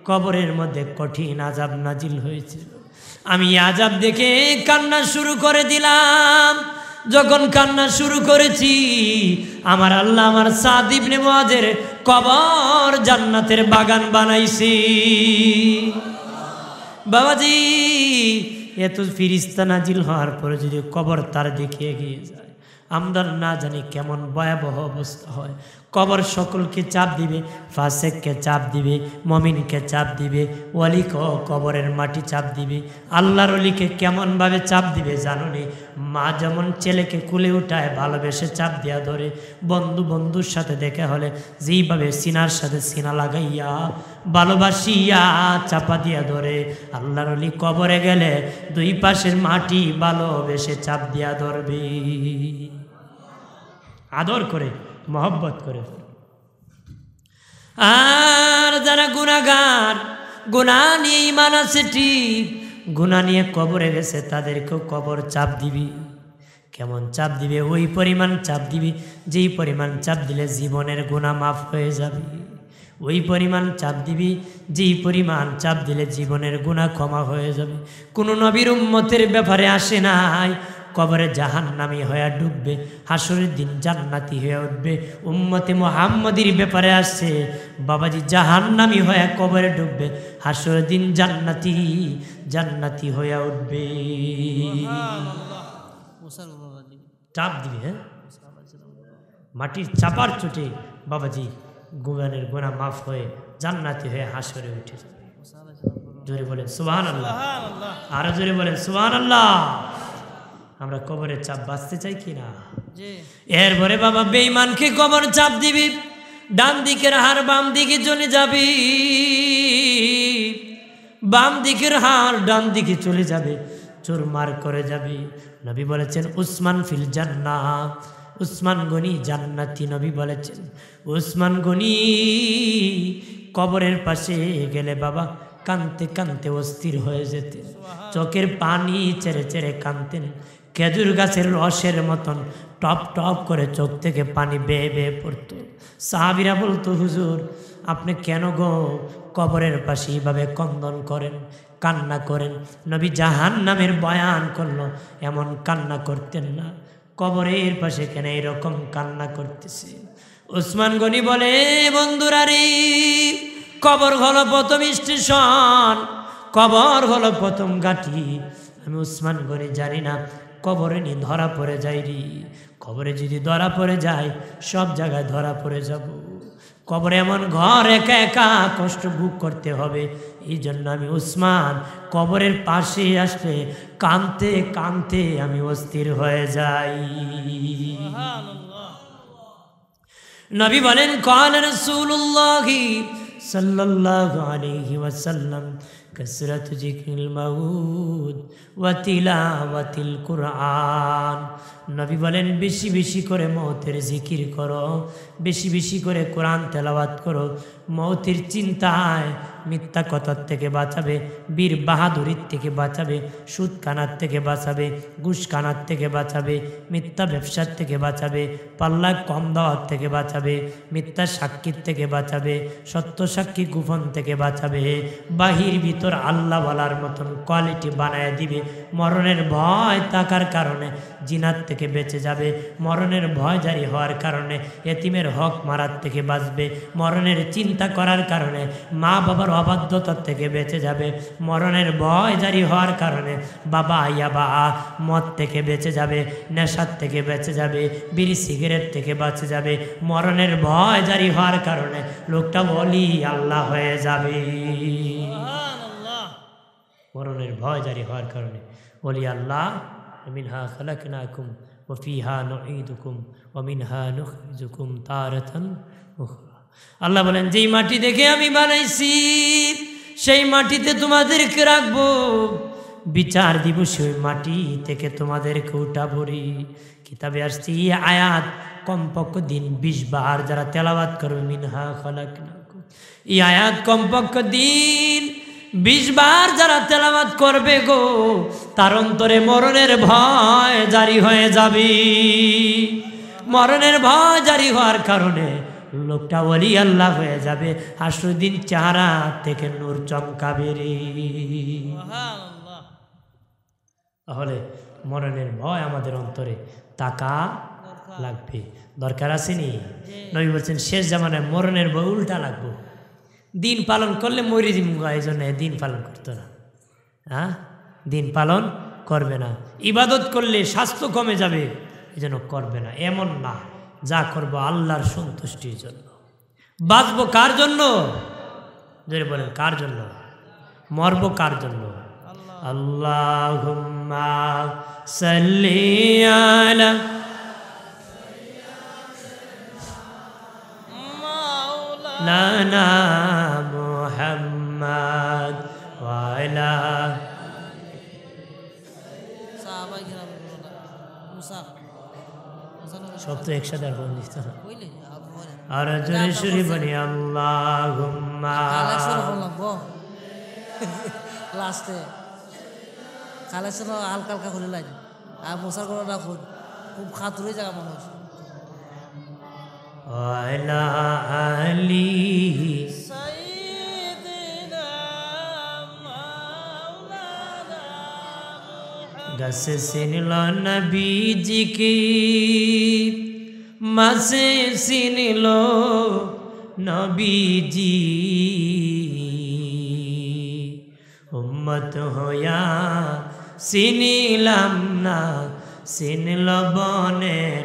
কবরের মধ্যে কঠিন আজাব নাজিল হয়েছিল আমি আজাব দেখে কান্না শুরু করে দিলাম যখন কান্না শুরু করেছি আমার আল্লাহ আমার সাদ ইবনে মুহাজের কবর জান্নাতের বাগান বানাইছি বাবাজি এত ফিরিস্তা নাজিল হওয়ার পরে যদি কবর তার দেখিয়ে গিয়ে যায় আমদার না জানি কেমন ভয়াবহ অবস্থা হয় কবর সকলকে চাপ দিবে ফাসেককে চাপ দিবে মমিনকে চাপ দিবে অলিক কবরের মাটি চাপ দিবে আল্লাহর অলিকে কেমনভাবে চাপ দিবে জানো নি মা যেমন ছেলেকে কুলে উঠায় ভালোবেসে চাপ দেওয়া ধরে বন্ধু বন্ধুর সাথে দেখা হলে যেইভাবে সিনার সাথে সিনা লাগাইয়া ভালোবাসিয়া চাপা দিয়া ধরে আল্লাহর অলি কবরে গেলে দুই পাশের মাটি ভালোবেসে চাপ দিয়া ধরবে আদর করে মহব্বত করে আর যারা গুণাগার গুণা নিয়ে ইমান আছে ঠিক গুণা নিয়ে কবরে গেছে তাদেরকেও কবর চাপ দিবি কেমন চাপ দিবে ওই পরিমাণ চাপ দিবি যেই পরিমাণ চাপ দিলে জীবনের গুণা মাফ হয়ে যাবে ওই পরিমাণ চাপ দিবি যেই পরিমাণ চাপ দিলে জীবনের গুণা ক্ষমা হয়ে যাবে কোনো নবীর উম্মতের ব্যাপারে আসে নাই কবরে জাহান নামি হইয়া ডুববে হাসরের দিন জান্নাতি হয়ে উঠবে উম্মতে মোহাম্মদির ব্যাপারে আসছে বাবাজি জাহান নামি হইয়া কবরে ডুববে হাসরের দিন জান্নাতি জান্নাতি হইয়া উঠবে চাপ দিবে হ্যাঁ মাটির চাপার চোটে বাবাজি গুবানের গোনা মাফ হয়ে জান্নাতি হয়ে হাসরে উঠে জোরে বলেন সুবাহ আল্লাহ আরো জোরে বলেন সুবাহ আল্লাহ আমরা কবরের চাপ বাঁচতে চাই কি না এরপরে বাবা বেইমানকে কবর চাপ দিবি ডান দিকের হার বাম দিকে চলে যাবি বাম দিকের হার ডান দিকে চলে যাবে চুরমার করে যাবি নবী বলেছেন উসমান ফিল জান্না উসমান গনি জান্নাতি নবী বলেছেন উসমান গনি কবরের পাশে গেলে বাবা কানতে কানতে অস্থির হয়ে যেতেন চোখের পানি চেরে চেরে কানতেন খেজুর গাছের রসের মতন টপ টপ করে চোখ থেকে পানি বেয়ে বেয়ে পড়তো সাহাবিরা বলতো হুজুর আপনি কেন গো কবরের পাশে এইভাবে কন্দন করেন কান্না করেন নবী জাহান নামের বয়ান করলো এমন কান্না করতেন না কবরের পাশে কেন এরকম কান্না করতেছে ওসমান গনি বলে বন্ধুরা রে কবর হলো প্রথম স্টেশন কবর হলো প্রথম গাঠি আমি ওসমান গনি জানি না কবরে নি ধরা পড়ে যাই রি কবরে যদি ধরা পড়ে যায় সব জায়গায় ধরা পড়ে যাব কবরে এমন ঘর একা একা কষ্ট ভোগ করতে হবে এই জন্য আমি উসমান কবরের পাশে আসলে কানতে কানতে আমি অস্থির হয়ে যাই নবী বলেন কাল রসুল্লাহি সাল্লাহ আলহি ওয়াসাল্লাম কসরত জিকিল মাউদ ওয়াতিলাওয়াতিল কুরআন নবী বলেন বেশি বেশি করে মৌতের জিকির করো বেশি বেশি করে কোরআন তেলাওয়াত করো মৌতির চিন্তায় মিথ্যা কথার থেকে বাঁচাবে বীর বাহাদুরির থেকে বাঁচাবে সুদ কানার থেকে বাঁচাবে ঘুষ কানার থেকে বাঁচাবে মিথ্যা ব্যবসার থেকে বাঁচাবে পাল্লা কম দেওয়ার থেকে বাঁচাবে মিথ্যা সাক্ষীর থেকে বাঁচাবে সত্য সাক্ষী গোপন থেকে বাঁচাবে বাহির ভিতর আল্লাহওয়ালার মতন কোয়ালিটি বানায় দিবে মরণের ভয় থাকার কারণে জিনাত থেকে বেঁচে যাবে মরণের ভয় জারি হওয়ার কারণে এতিমের হক মারার থেকে বাঁচবে মরণের চিন্তা করার কারণে মা বাবার অবাধ্যতার থেকে বেঁচে যাবে মরণের ভয় জারি হওয়ার কারণে বাবা আইয়া বা মদ থেকে বেঁচে যাবে নেশার থেকে বেঁচে যাবে বিড়ি সিগারেট থেকে বাঁচে যাবে মরণের ভয় জারি হওয়ার কারণে লোকটা বলি আল্লাহ হয়ে যাবে মরণের ভয় জারি হওয়ার কারণে বলি আল্লাহ মিনহা খালাকুম ওফিহা নুকুম ও মিনহা নুকুম তারতন আল্লাহ বলেন যেই মাটি দেখে আমি বানাইছি সেই মাটিতে তোমাদেরকে রাখবো বিচার দিবস ওই মাটি থেকে তোমাদেরকে উঠা ভরি কিতাবে আসছি আয়াত কমপক্ষ দিন বিশ বার যারা তেলাবাদ করবে মিনহা খালাক এই আয়াত কমপক্ষ দিন বিশ বার যারা তেলাবাদ করবে গো তার অন্তরে মরণের ভয় জারি হয়ে যাবি মরণের ভয় জারি হওয়ার কারণে লোকটা বলি আল্লাহ হয়ে যাবে আশুদিন চারা থেকে নূর চমকাবে রে তাহলে মরণের ভয় আমাদের অন্তরে তাকা লাগবে দরকার আসেনি নবী বলছেন শেষ জামানায় মরণের ভয় উল্টা লাগবে দিন পালন করলে মরে এই আয়োজনে দিন পালন করতো না হ্যাঁ দিন পালন করবে না ইবাদত করলে স্বাস্থ্য কমে যাবে এই জন্য করবে না এমন না যা করব আল্লাহর সন্তুষ্টির জন্য বাঁচব কার জন্য যদি বলেন কার জন্য মরব কার জন্য আল্লাহ সাল্লিয়ালা লানা মোহাম্মদ ওয়ালা সব তো একসাথে আর বন্ধ আর জোরে বলি আল্লাহ লাস্টে হালকা হালকা খুলে লাগে আর মশার খুব খাতুরে জায়গা মানুষ আলা আলী গাছ সিনল নবীজিকে মাসে সিনল নবীজি উম্মত হইয়া সিনিলাম না সিনল বনের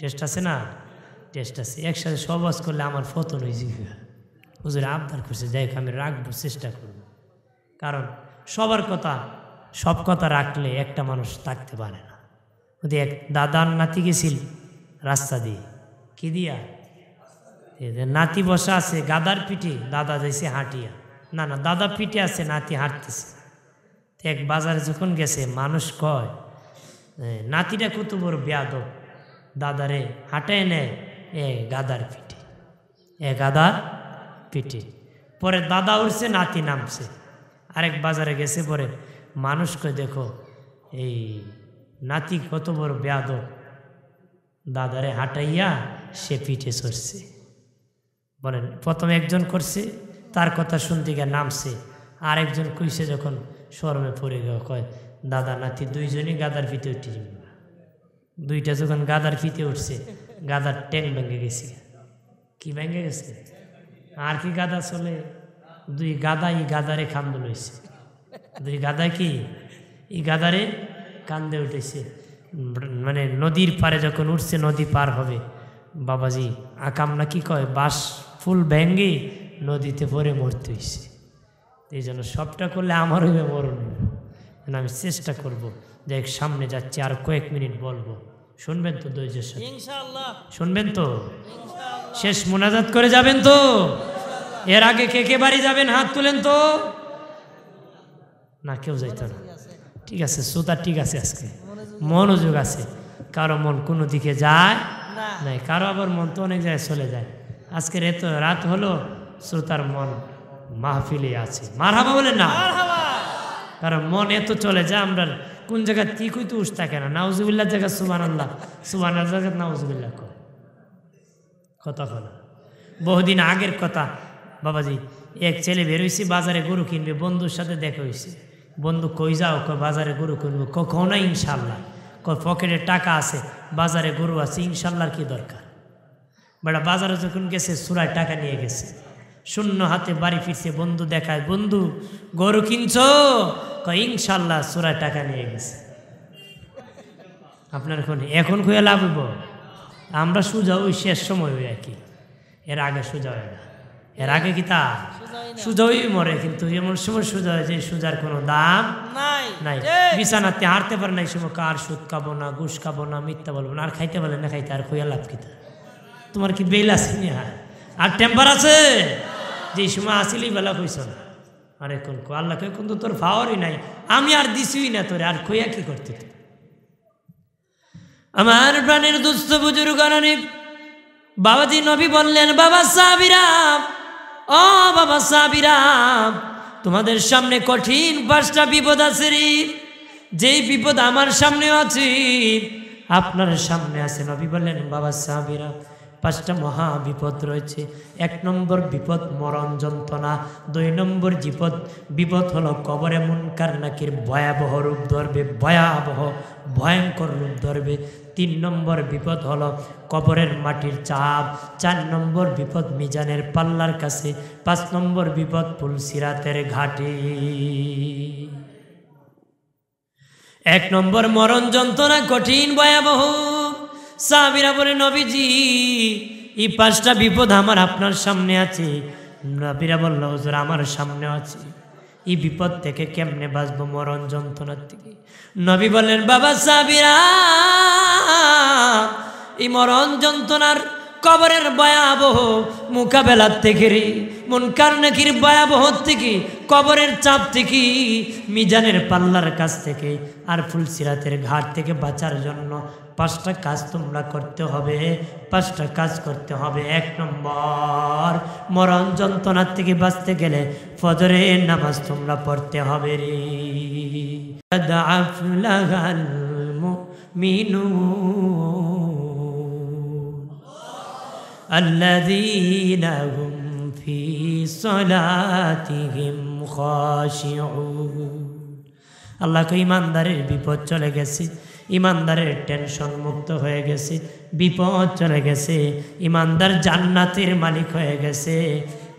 টেস্ট আছে না টেস্ট আছে একসাথে সবাস করলে আমার ফতন যাবে হুজুর আবদার করছে যাই আমি রাখবো চেষ্টা করব কারণ সবার কথা সব কথা রাখলে একটা মানুষ থাকতে পারে না ওদি এক দাদার নাতি গেছিল রাস্তা দিয়ে কি দিয়া নাতি বসা আছে গাদার পিঠে দাদা যাইছে হাঁটিয়া না না দাদা পিঠে আছে নাতি হাঁটতেছে এক বাজারে যখন গেছে মানুষ কয় নাতিটা কত বড় বেয়াদব দাদারে হাঁটে নে এ গাদার পিঠে এ গাদার পিঠে পরে দাদা উঠছে নাতি নামছে আরেক বাজারে গেছে পরে মানুষকে দেখো এই নাতি কত বড় ব্যাদ দাদারে হাঁটাইয়া সে পিঠে চড়ছে বলেন প্রথম একজন করছে তার কথা শুনতে গিয়ে নামছে আরেকজন কইছে যখন শর্মে পড়ে গেল কয় দাদা নাতি দুইজনই গাদার পিঠে উঠে দুইটা যখন গাদার ফিতে উঠছে গাদার ট্যাং ভেঙে গেছে কি ভেঙে গেছে আর কি গাদা চলে দুই গাদা ই গাদারে কান্দুল হয়েছে দুই গাদা কি ই গাদারে কান্দে উঠেছে মানে নদীর পারে যখন উঠছে নদী পার হবে বাবাজি আকাম না কি কয় বাস ফুল ভেঙে নদীতে ভরে মরতে হয়েছে এই জন্য সবটা করলে আমার হবে মরণ মানে আমি চেষ্টা করব যে সামনে যাচ্ছে আর কয়েক মিনিট বলবো শুনবেন তো ধৈর্যের সাথে শুনবেন তো শেষ মোনাজাত করে যাবেন তো এর আগে কে কে বাড়ি যাবেন হাত তুলেন তো না কেউ যাইতো না ঠিক আছে সুতা ঠিক আছে আজকে মনোযোগ আছে কারো মন কোনো দিকে যায় নাই কারো আবার মন তো অনেক জায়গায় চলে যায় আজকের এত রাত হলো শ্রোতার মন মাহফিলে আছে মারহাবা বলে না কারণ মন এত চলে যায় আমরা কোন জায়গা কই তো উস থাকে না নাউজুবিল্লার জায়গা সুবান আল্লাহ সুবানার জায়গা নাউজুবিল্লা কয় কথা কথা বহুদিন আগের কথা বাবাজি এক ছেলে বেরোইছি বাজারে গরু কিনবে বন্ধুর সাথে দেখা হয়েছে বন্ধু কই যাও কয় বাজারে গরু কিনবে কখনো ইনশাল্লাহ কয় পকেটে টাকা আছে বাজারে গরু আছে ইনশাল্লাহর কি দরকার বেটা বাজারে যখন গেছে সুরায় টাকা নিয়ে গেছে শূন্য হাতে বাড়ি ফিরছে বন্ধু দেখায় বন্ধু গরু কিনছ ইনশাল্লাহ সুরা টাকা নিয়ে গেছে আপনার এখন এখন খুঁজে লাভব আমরা সুজা ওই শেষ সময় ওই আর কি এর আগে সোজা হয় না এর আগে কি তা সুজাই মরে কিন্তু এমন সময় সুজা যে সুজার কোনো দাম নাই বিছানাতে হারতে পারে না এই সময় কার সুদ খাবো না ঘুষ খাবো না মিথ্যা বলবো না আর খাইতে পারলে না খাইতে আর খুঁয়া লাভ কিতা তোমার কি বেল আছে আর টেম্পার আছে যে সময় আসিলি বেলা কইস আরে কোন কো আল্লাহ কে তো তোর ফাওয়ারই নাই আমি আর দিছিই না তোরে আর কইয়া কি করতে আমার প্রাণের দুস্থ বুজুর গণনে বাবাজি নবী বললেন বাবা সাবিরাম ও বাবা সাবিরাম তোমাদের সামনে কঠিন পাঁচটা বিপদ আছে রে যেই বিপদ আমার সামনে আছে আপনার সামনে আছে নবী বললেন বাবা সাবিরাম পাঁচটা মহা বিপদ রয়েছে এক নম্বর বিপদ মরণ যন্ত্রণা দুই নম্বর বিপদ বিপদ হলো কবরে মুনকার নাকির ভয়াবহ রূপ ধরবে ভয়াবহ ভয়ঙ্কর রূপ ধরবে তিন নম্বর বিপদ হলো কবরের মাটির চাপ চার নম্বর বিপদ মিজানের পাল্লার কাছে পাঁচ নম্বর বিপদ পুলসিরাতের ঘাটে এক নম্বর মরণ যন্ত্রণা কঠিন ভয়াবহ সাহাবিরা বলে নবীজি এই পাঁচটা বিপদ আমার আপনার সামনে আছে নবীরা বলল হজুর আমার সামনে আছে এই বিপদ থেকে কেমনে বাঁচবো মরণ যন্ত্রণার থেকে নবী বলেন বাবা সাবিরা এই মরণ যন্ত্রণার কবরের বয়াবহ মোকাবেলার থেকে রে মনকার নাকির বয়াবহ থেকে কবরের চাপ থেকে মিজানের পাল্লার কাছ থেকে আর ফুলসিরাতের ঘাট থেকে বাঁচার জন্য পাঁচটা কাজ তোমরা করতে হবে পাঁচটা কাজ করতে হবে এক নম্বর মরণ যন্ত্রণার থেকে বাঁচতে গেলে ফজরে নামাজ তোমরা পড়তে হবে রে মিনু الذين هم في صلاتهم خاشعون আল্লাহকে ইমানদারের বিপদ চলে গেছে ইমানদারের টেনশন মুক্ত হয়ে গেছে বিপদ চলে গেছে ইমানদার জান্নাতের মালিক হয়ে গেছে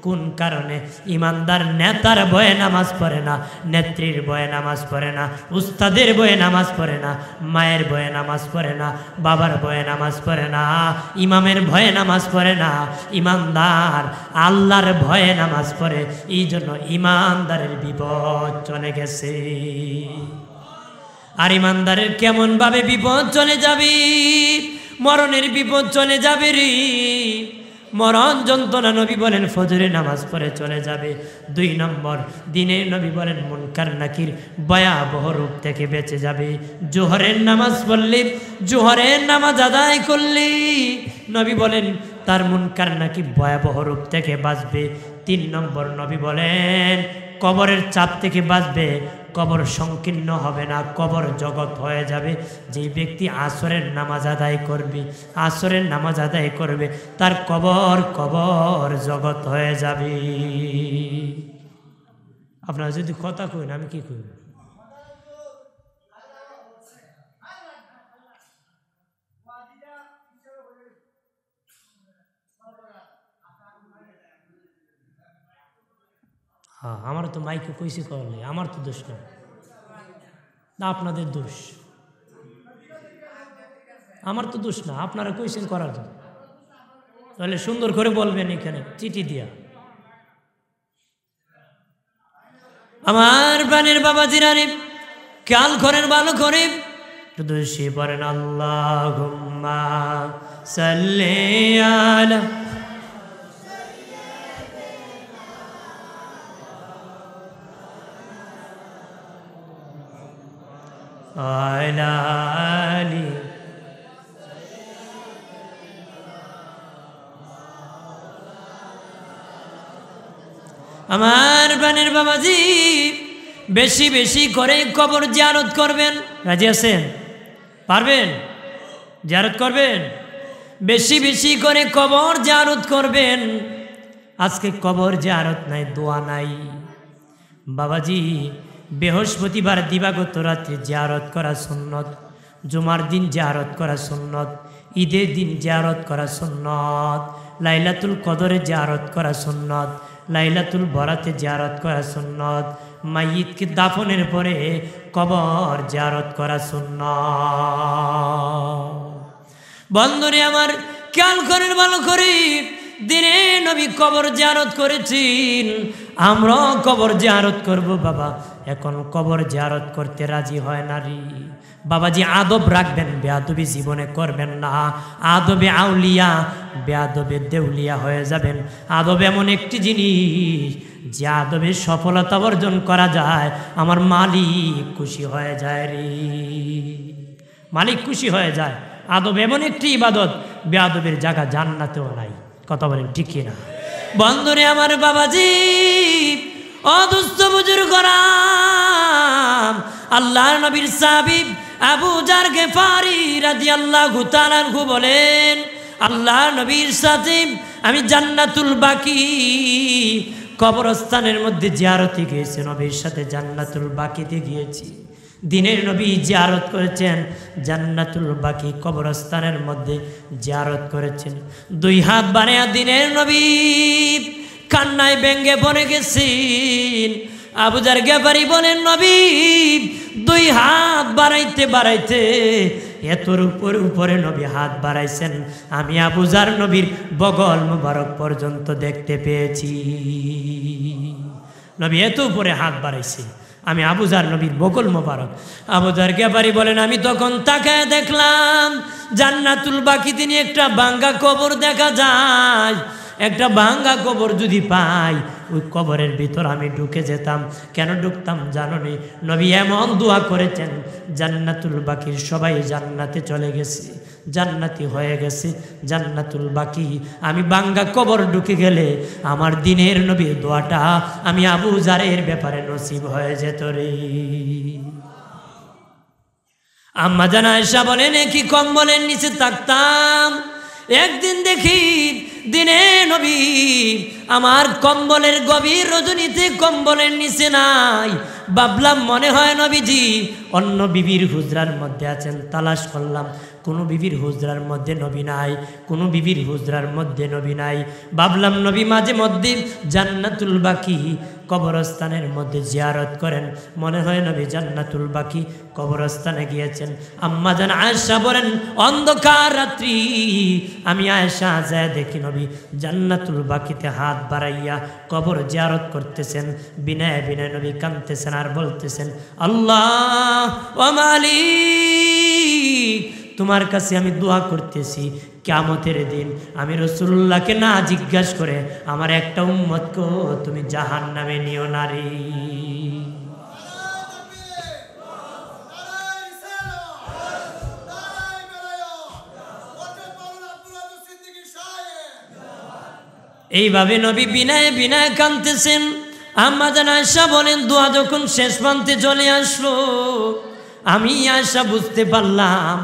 কোন কারণে ইমানদার নেতার বয়ে নামাজ পড়ে না নেত্রীর বয়ে নামাজ পড়ে না উস্তাদের বয়ে নামাজ পড়ে না মায়ের বয়ে নামাজ পড়ে না বাবার বয়ে নামাজ পড়ে না ইমামের ভয়ে নামাজ পড়ে না ইমানদার আল্লাহর ভয়ে নামাজ পড়ে এই জন্য ইমানদারের বিপদ চলে গেছে আর ইমানদারের কেমনভাবে বিপদ চলে যাবে মরণের বিপদ চলে যাবে রে মরণ যন্ত্রণা নবী বলেন ফজরে নামাজ পড়ে চলে যাবে দুই নম্বর দিনে নবী বলেন কার নাকির ভয়াবহ রূপ থেকে বেঁচে যাবে জোহরের নামাজ পড়লে জোহরের নামাজ আদায় করলে নবী বলেন তার মুনকার নাকি ভয়াবহ রূপ থেকে বাঁচবে তিন নম্বর নবী বলেন কবরের চাপ থেকে বাঁচবে কবর সংকীর্ণ হবে না কবর জগৎ হয়ে যাবে যে ব্যক্তি আসরের নামাজ আদায় করবে আসরের নামাজ আদায় করবে তার কবর কবর জগৎ হয়ে যাবে আপনারা যদি কথা কইন আমি কি কইব হ্যাঁ আমার তো মাইকে কইসি করলে আমার তো দোষ না না আপনাদের দোষ আমার তো দোষ না আপনারা কইসেন করার জন্য তাহলে সুন্দর করে বলবেন এখানে চিঠি দিয়া আমার প্রাণের বাবা জিরারি খেয়াল করেন ভালো করে শুধু সে পারেন আল্লাহ সাল্লে আলা على আমার প্রাণের বাবাজি বেশি বেশি করে কবর জিয়ারত করবেন রাজি আছেন পারবেন জারত করবেন বেশি বেশি করে কবর জারত করবেন আজকে কবর জারত নাই দোয়া নাই বাবাজি বৃহস্পতিবার দিবাগত রাত্রে জিয়ারত করা সুন্নত জুমার দিন জিয়ারত করা সুন্নত ঈদের দিন জিয়ারত করা সুন্নত লাইলাতুল কদরে জিয়ারত করা সুন্নত লাইলাতুল বরাতে জিয়ারত করা সুন্নত মাইয়িদকে দাফনের পরে কবর জিয়ারত করা সুন্নত বন্ধুরে আমার খেয়াল করেন ভালো করি দিনে নবী কবর জিয়ারত করেছেন আমরাও কবর জারত করব বাবা এখন কবর জিয়ারত করতে রাজি হয় নারী বাবাজি আদব রাখবেন বেয়াদবি জীবনে করবেন না আদবে আউলিয়া বেয়াদবে দেউলিয়া হয়ে যাবেন আদব এমন একটি জিনিস যে আদবে সফলতা অর্জন করা যায় আমার মালিক খুশি হয়ে যায় রে মালিক খুশি হয়ে যায় আদব এমন একটি ইবাদত বেয়াদবের জায়গা জান্নাতেও নাই কথা বলেন ঠিকই না বন্ধরে আমার বাবাজি অদুস্থ বুজুর করাম আল্লাহর নবীর সাবিব আবু জার গেফারি রাজি আল্লাহ ঘু বলেন আল্লাহ নবীর সাথে আমি জান্নাতুল বাকি কবরস্থানের মধ্যে জিয়ারতে গিয়েছে নবীর সাথে জান্নাতুল বাকিতে গিয়েছি দিনের নবী জিয়ারত করেছেন জান্নাতুল বাকি কবরস্থানের মধ্যে জিয়ারত করেছেন দুই হাত বানিয়া দিনের নবী কান্নায় ব্যঙ্গে বনে গেছেন আবুজার গেবারি বলেন নবী দুই হাত বাড়াইতে বাড়াইতে এতর উপরে উপরে নবী হাত বাড়াইছেন আমি আবুজার নবীর বগল মুবারক পর্যন্ত দেখতে পেয়েছি নবী এত উপরে হাত বাড়াইছে আমি আবুজার নবীর বগল মোবারক আবুজার গেবারি বলেন আমি তখন তাকায় দেখলাম জান্নাতুল বাকি তিনি একটা বাঙ্গা কবর দেখা যায় একটা ভাঙ্গা কবর যদি পাই ওই কবরের ভিতর আমি ঢুকে যেতাম কেন ঢুকতাম জানো নি নবী এমন দোয়া করেছেন জান্নাতুল বাকির সবাই জান্নাতে চলে গেছে জান্নাতি হয়ে গেছে জান্নাতুল বাকি আমি বাঙ্গা কবর ঢুকে গেলে আমার দিনের নবীর দোয়াটা আমি আবু জারের ব্যাপারে নসিব হয়ে যেত রে আম্মা জানা এসা বলেন কি কম্বলের নিচে থাকতাম একদিন দেখি দিনে নবী আমার কম্বলের গভীর রজনীতে কম্বলের নিচে নাই বাবলাম মনে হয় নবীজি অন্য বিবির হুজরার মধ্যে আছেন তালাশ করলাম কোনো বিবির হুজরার মধ্যে নবী নাই কোনো বিবির হুজরার মধ্যে নবী নাই বাবলাম নবী মাঝে মধ্যে জান্নাতুল বাকি কবরস্থানের মধ্যে জিয়ারত করেন মনে হয় নবী জান্নাতুল বাকি কবরস্থানে গিয়েছেন আম্মা জান আয়েশা বলেন অন্ধকার রাত্রি আমি আয়েশা যায় দেখি নবী জান্নাতুল বাকিতে হাত বাড়াইয়া কবর জিয়ারত করতেছেন বিনয় বিনয় নবী কানতেছেন আর বলতেছেন আল্লাহ ও মালিক তোমার কাছে আমি দোয়া করতেছি কেমতের দিন আমি রসুল্লাহকে না জিজ্ঞাসা করে আমার একটা উম্মত কো তুমি জাহান নামে নিও নারী এইভাবে নবী বিনায় বিনায় কানতেছেন আম্মা জান আয়সা বলেন দোয়া যখন শেষ প্রান্তে চলে আসলো আমি আয়সা বুঝতে পারলাম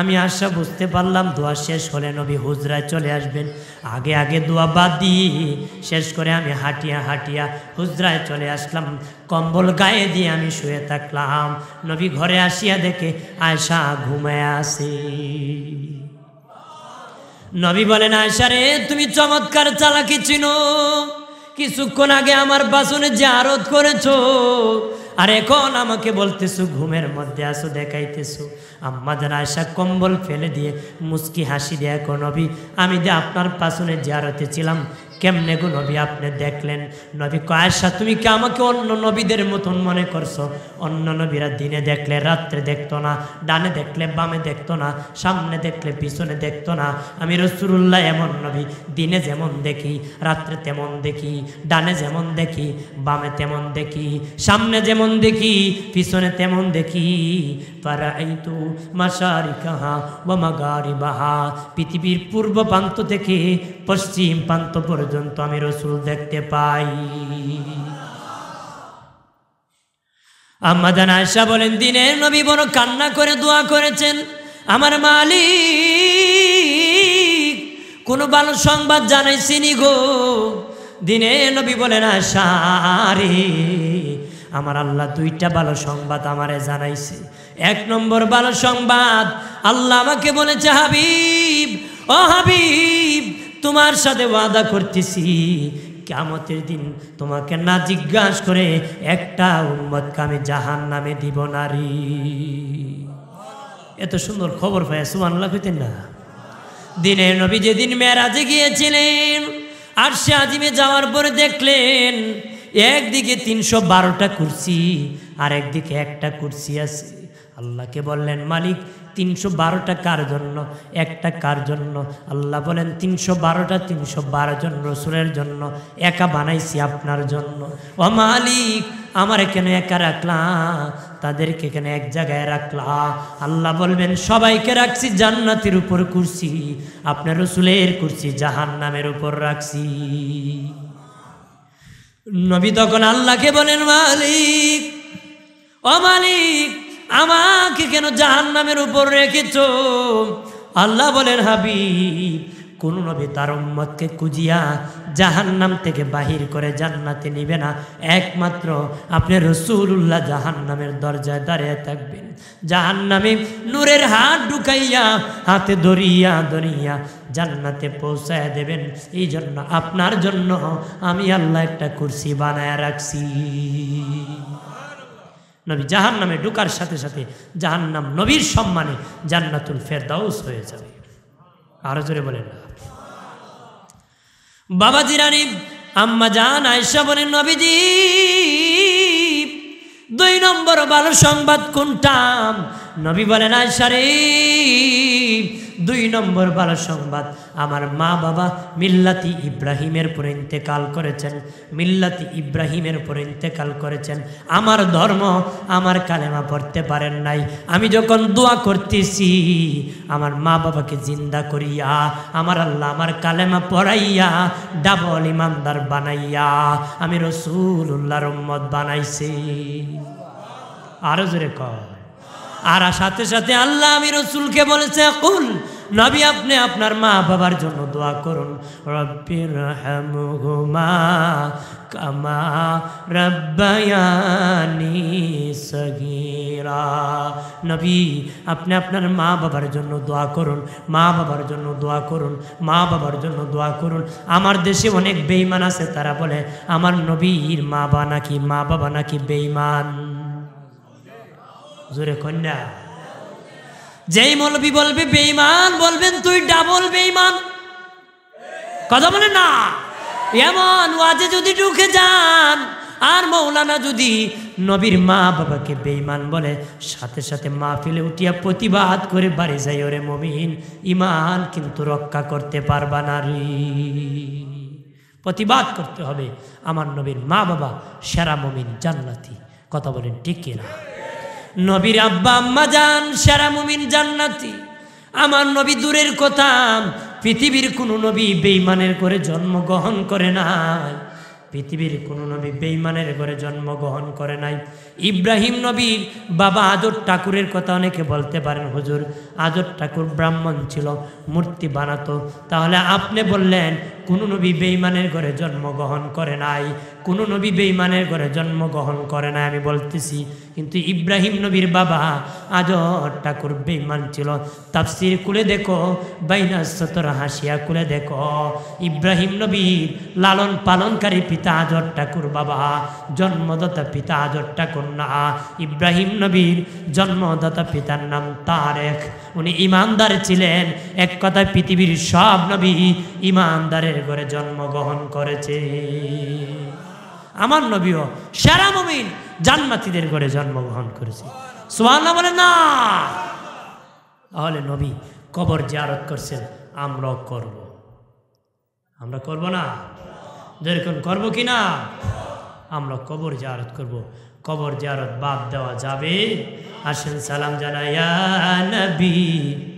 আমি আশা বুঝতে পারলাম দোয়া শেষ হলে নবী হুজরায় চলে আসবেন আগে আগে দোয়া বাদ শেষ করে আমি হাঁটিয়া হাঁটিয়া হুজরায় চলে আসলাম কম্বল গায়ে দিয়ে আমি শুয়ে থাকলাম নবী ঘরে আসিয়া দেখে আয়সা ঘুমায় আসে নবী বলেন আয়সা রে তুমি চমৎকার চালাকি চিন কিছুক্ষণ আগে আমার বাসনে যে আরোধ করেছো আর এখন আমাকে বলতেছো ঘুমের মধ্যে আসো দেখাইতেছো আম্মা জান আয়সা কম্বল ফেলে দিয়ে মুসকি হাসি দেয় কোনবি আমি যে আপনার পাশনে জিয়ারতে ছিলাম কেমনে গো নবী আপনি দেখলেন নবী কয়েশা তুমি কি আমাকে অন্য নবীদের মতন মনে করছো অন্য নবীরা দিনে দেখলে রাত্রে দেখতো না ডানে দেখলে বামে দেখতো না সামনে দেখলে পিছনে দেখতো না আমি রসুরুল্লাহ এমন নবী দিনে যেমন দেখি রাত্রে তেমন দেখি ডানে যেমন দেখি বামে তেমন দেখি সামনে যেমন দেখি পিছনে তেমন দেখি কাহা মাশারিকাহা ওয়া বাহা পৃথিবীর পূর্ব প্রান্ত থেকে পশ্চিম প্রান্ত পর্যন্ত পর্যন্ত আমি রসুল দেখতে পাই আম্মা আয়সা বলেন দিনের নবী বড় কান্না করে দোয়া করেছেন আমার মালিক কোনো ভালো সংবাদ জানাইছিনি গো দিনে নবী বলেন আয়সা রে আমার আল্লাহ দুইটা ভালো সংবাদ আমারে জানাইছে এক নম্বর ভালো সংবাদ আল্লাহ আমাকে বলেছে হাবিব ও হাবিব তোমার সাথে ওয়াদা করতেছি কেমতের দিন তোমাকে না জিজ্ঞাসা করে একটা উম্মতকে আমি জাহান নামে দিব নারী এত সুন্দর খবর পাই সুমান লাগতেন না দিনে নবী যেদিন মেয়েরাজে গিয়েছিলেন আর সে আজিমে যাওয়ার পরে দেখলেন একদিকে তিনশো বারোটা কুর্সি আর একদিকে একটা কুর্সি আছে আল্লাহকে বললেন মালিক তিনশো বারোটা কার জন্য একটা কার জন্য আল্লাহ বলেন তিনশো বারোটা তিনশো বারো জন রসুলের জন্য একা বানাইছি আপনার জন্য ও মালিক আমার কেন একা রাখলাম তাদেরকে কেন এক জায়গায় রাখলা আল্লাহ বলবেন সবাইকে রাখছি জান্নাতের উপর কুরসি আপনার রসুলের কুরসি জাহান নামের উপর রাখছি নবী তখন আল্লাহকে বলেন মালিক ও মালিক আমাকে কেন জাহান নামের উপর রেখেছ আল্লাহ বলেন হাবিব কোন নবী তার উম্মতকে কুজিয়া জাহান্নাম থেকে বাহির করে জান্নাতে নিবে না একমাত্র আপনি রসুল্লাহ জাহান্নামের দরজায় দাঁড়িয়ে থাকবেন জাহান্নামে নূরের হাত ঢুকাইয়া হাতে ধরিয়া ধরিয়া জান্নাতে পৌঁছায় দেবেন এই জন্য আপনার জন্য আমি আল্লাহ একটা কুর্সি বানায় রাখছি নবী জাহান নামে ঢুকার সাথে সাথে জাহান নাম নবীর সম্মানে জান্নাতুল ফেরদাউস হয়ে যাবে আরো জোরে বলেন বাবা জিরানি আম্মা জান আয়সা বলেন নবীজি দুই নম্বর ভালো সংবাদ কোনটা নবী বলেন আয়সারে দুই নম্বর ভালো সংবাদ আমার মা বাবা মিল্লাতি ইব্রাহিমের পর ইন্তেকাল করেছেন মিল্লাতি ইব্রাহিমের পর ইন্তেকাল করেছেন আমার ধর্ম আমার কালেমা পড়তে পারেন নাই আমি যখন দোয়া করতেছি আমার মা বাবাকে জিন্দা করিয়া আমার আল্লাহ আমার কালেমা পড়াইয়া ডাবল ইমানদার বানাইয়া আমি রসুল রহম্মদ বানাইছি আরো জোরে কর আর সাথে সাথে আল্লাহ আমি রসুলকে বলেছে কুল নবী আপনি আপনার মা বাবার জন্য দোয়া করুন রব্বির হামহুমা কামা রব্বায়ানি সগীরা নবী আপনি আপনার মা বাবার জন্য দোয়া করুন মা বাবার জন্য দোয়া করুন মা বাবার জন্য দোয়া করুন আমার দেশে অনেক বেইমান আছে তারা বলে আমার নবীর মা বাবা নাকি মা বাবা নাকি বেইমান জোরে কন্যা যেই মলবি বলবে বেইমান বলবেন তুই ডাবল বেইমান কথা বলে না এমন ওয়াজে যদি ঢুকে যান আর মৌলানা যদি নবীর মা বাবাকে বেইমান বলে সাথে সাথে মা ফেলে উঠিয়া প্রতিবাদ করে বাড়ি যাই ওরে মমিন ইমান কিন্তু রক্ষা করতে পারবা না রে প্রতিবাদ করতে হবে আমার নবীর মা বাবা সেরা মমিন জান্নাতি কথা বলেন ঠিক কিনা নবীর আব্বা আম্মা যান সেরা মুমিন জান্নাতি আমার নবী দূরের কথা পৃথিবীর কোনো নবী বেইমানের করে জন্মগ্রহণ করে নাই পৃথিবীর কোনো নবী বেইমানের ঘরে জন্মগ্রহণ করে নাই ইব্রাহিম নবীর বাবা আদর ঠাকুরের কথা অনেকে বলতে পারেন হুজুর আদর ঠাকুর ব্রাহ্মণ ছিল মূর্তি বানাতো তাহলে আপনি বললেন কোনো নবী বেইমানের ঘরে জন্মগ্রহণ করে নাই কোনো নবী বেইমানের ঘরে জন্মগ্রহণ করে নাই আমি বলতেছি কিন্তু ইব্রাহিম নবীর বাবা আজর ঠাকুর বেমান ছিল তাফসির কুলে দেখো বাইনা সতর হাসিয়া কুলে দেখো ইব্রাহিম নবীর লালন পালনকারী পিতা আজর ঠাকুর বাবা জন্মদাতা পিতা আজর ঠাকুর না ইব্রাহিম নবীর জন্মদাতা পিতার নাম তারেক উনি ইমানদার ছিলেন এক কথা পৃথিবীর সব নবী ইমানদারের ঘরে জন্মগ্রহণ করেছে আমার নবীও সেরা মমিন জান্নাতিদের ঘরে জন্মগ্রহণ করেছে না বলে না তাহলে নবী কবর জিয়ারত করছেন আমরাও করব। আমরা করব না যেরকম করব কি না আমরা কবর জিয়ারত করব। কবর জিয়ারত বাদ দেওয়া যাবে আসেন সালাম জানাইয়া নবী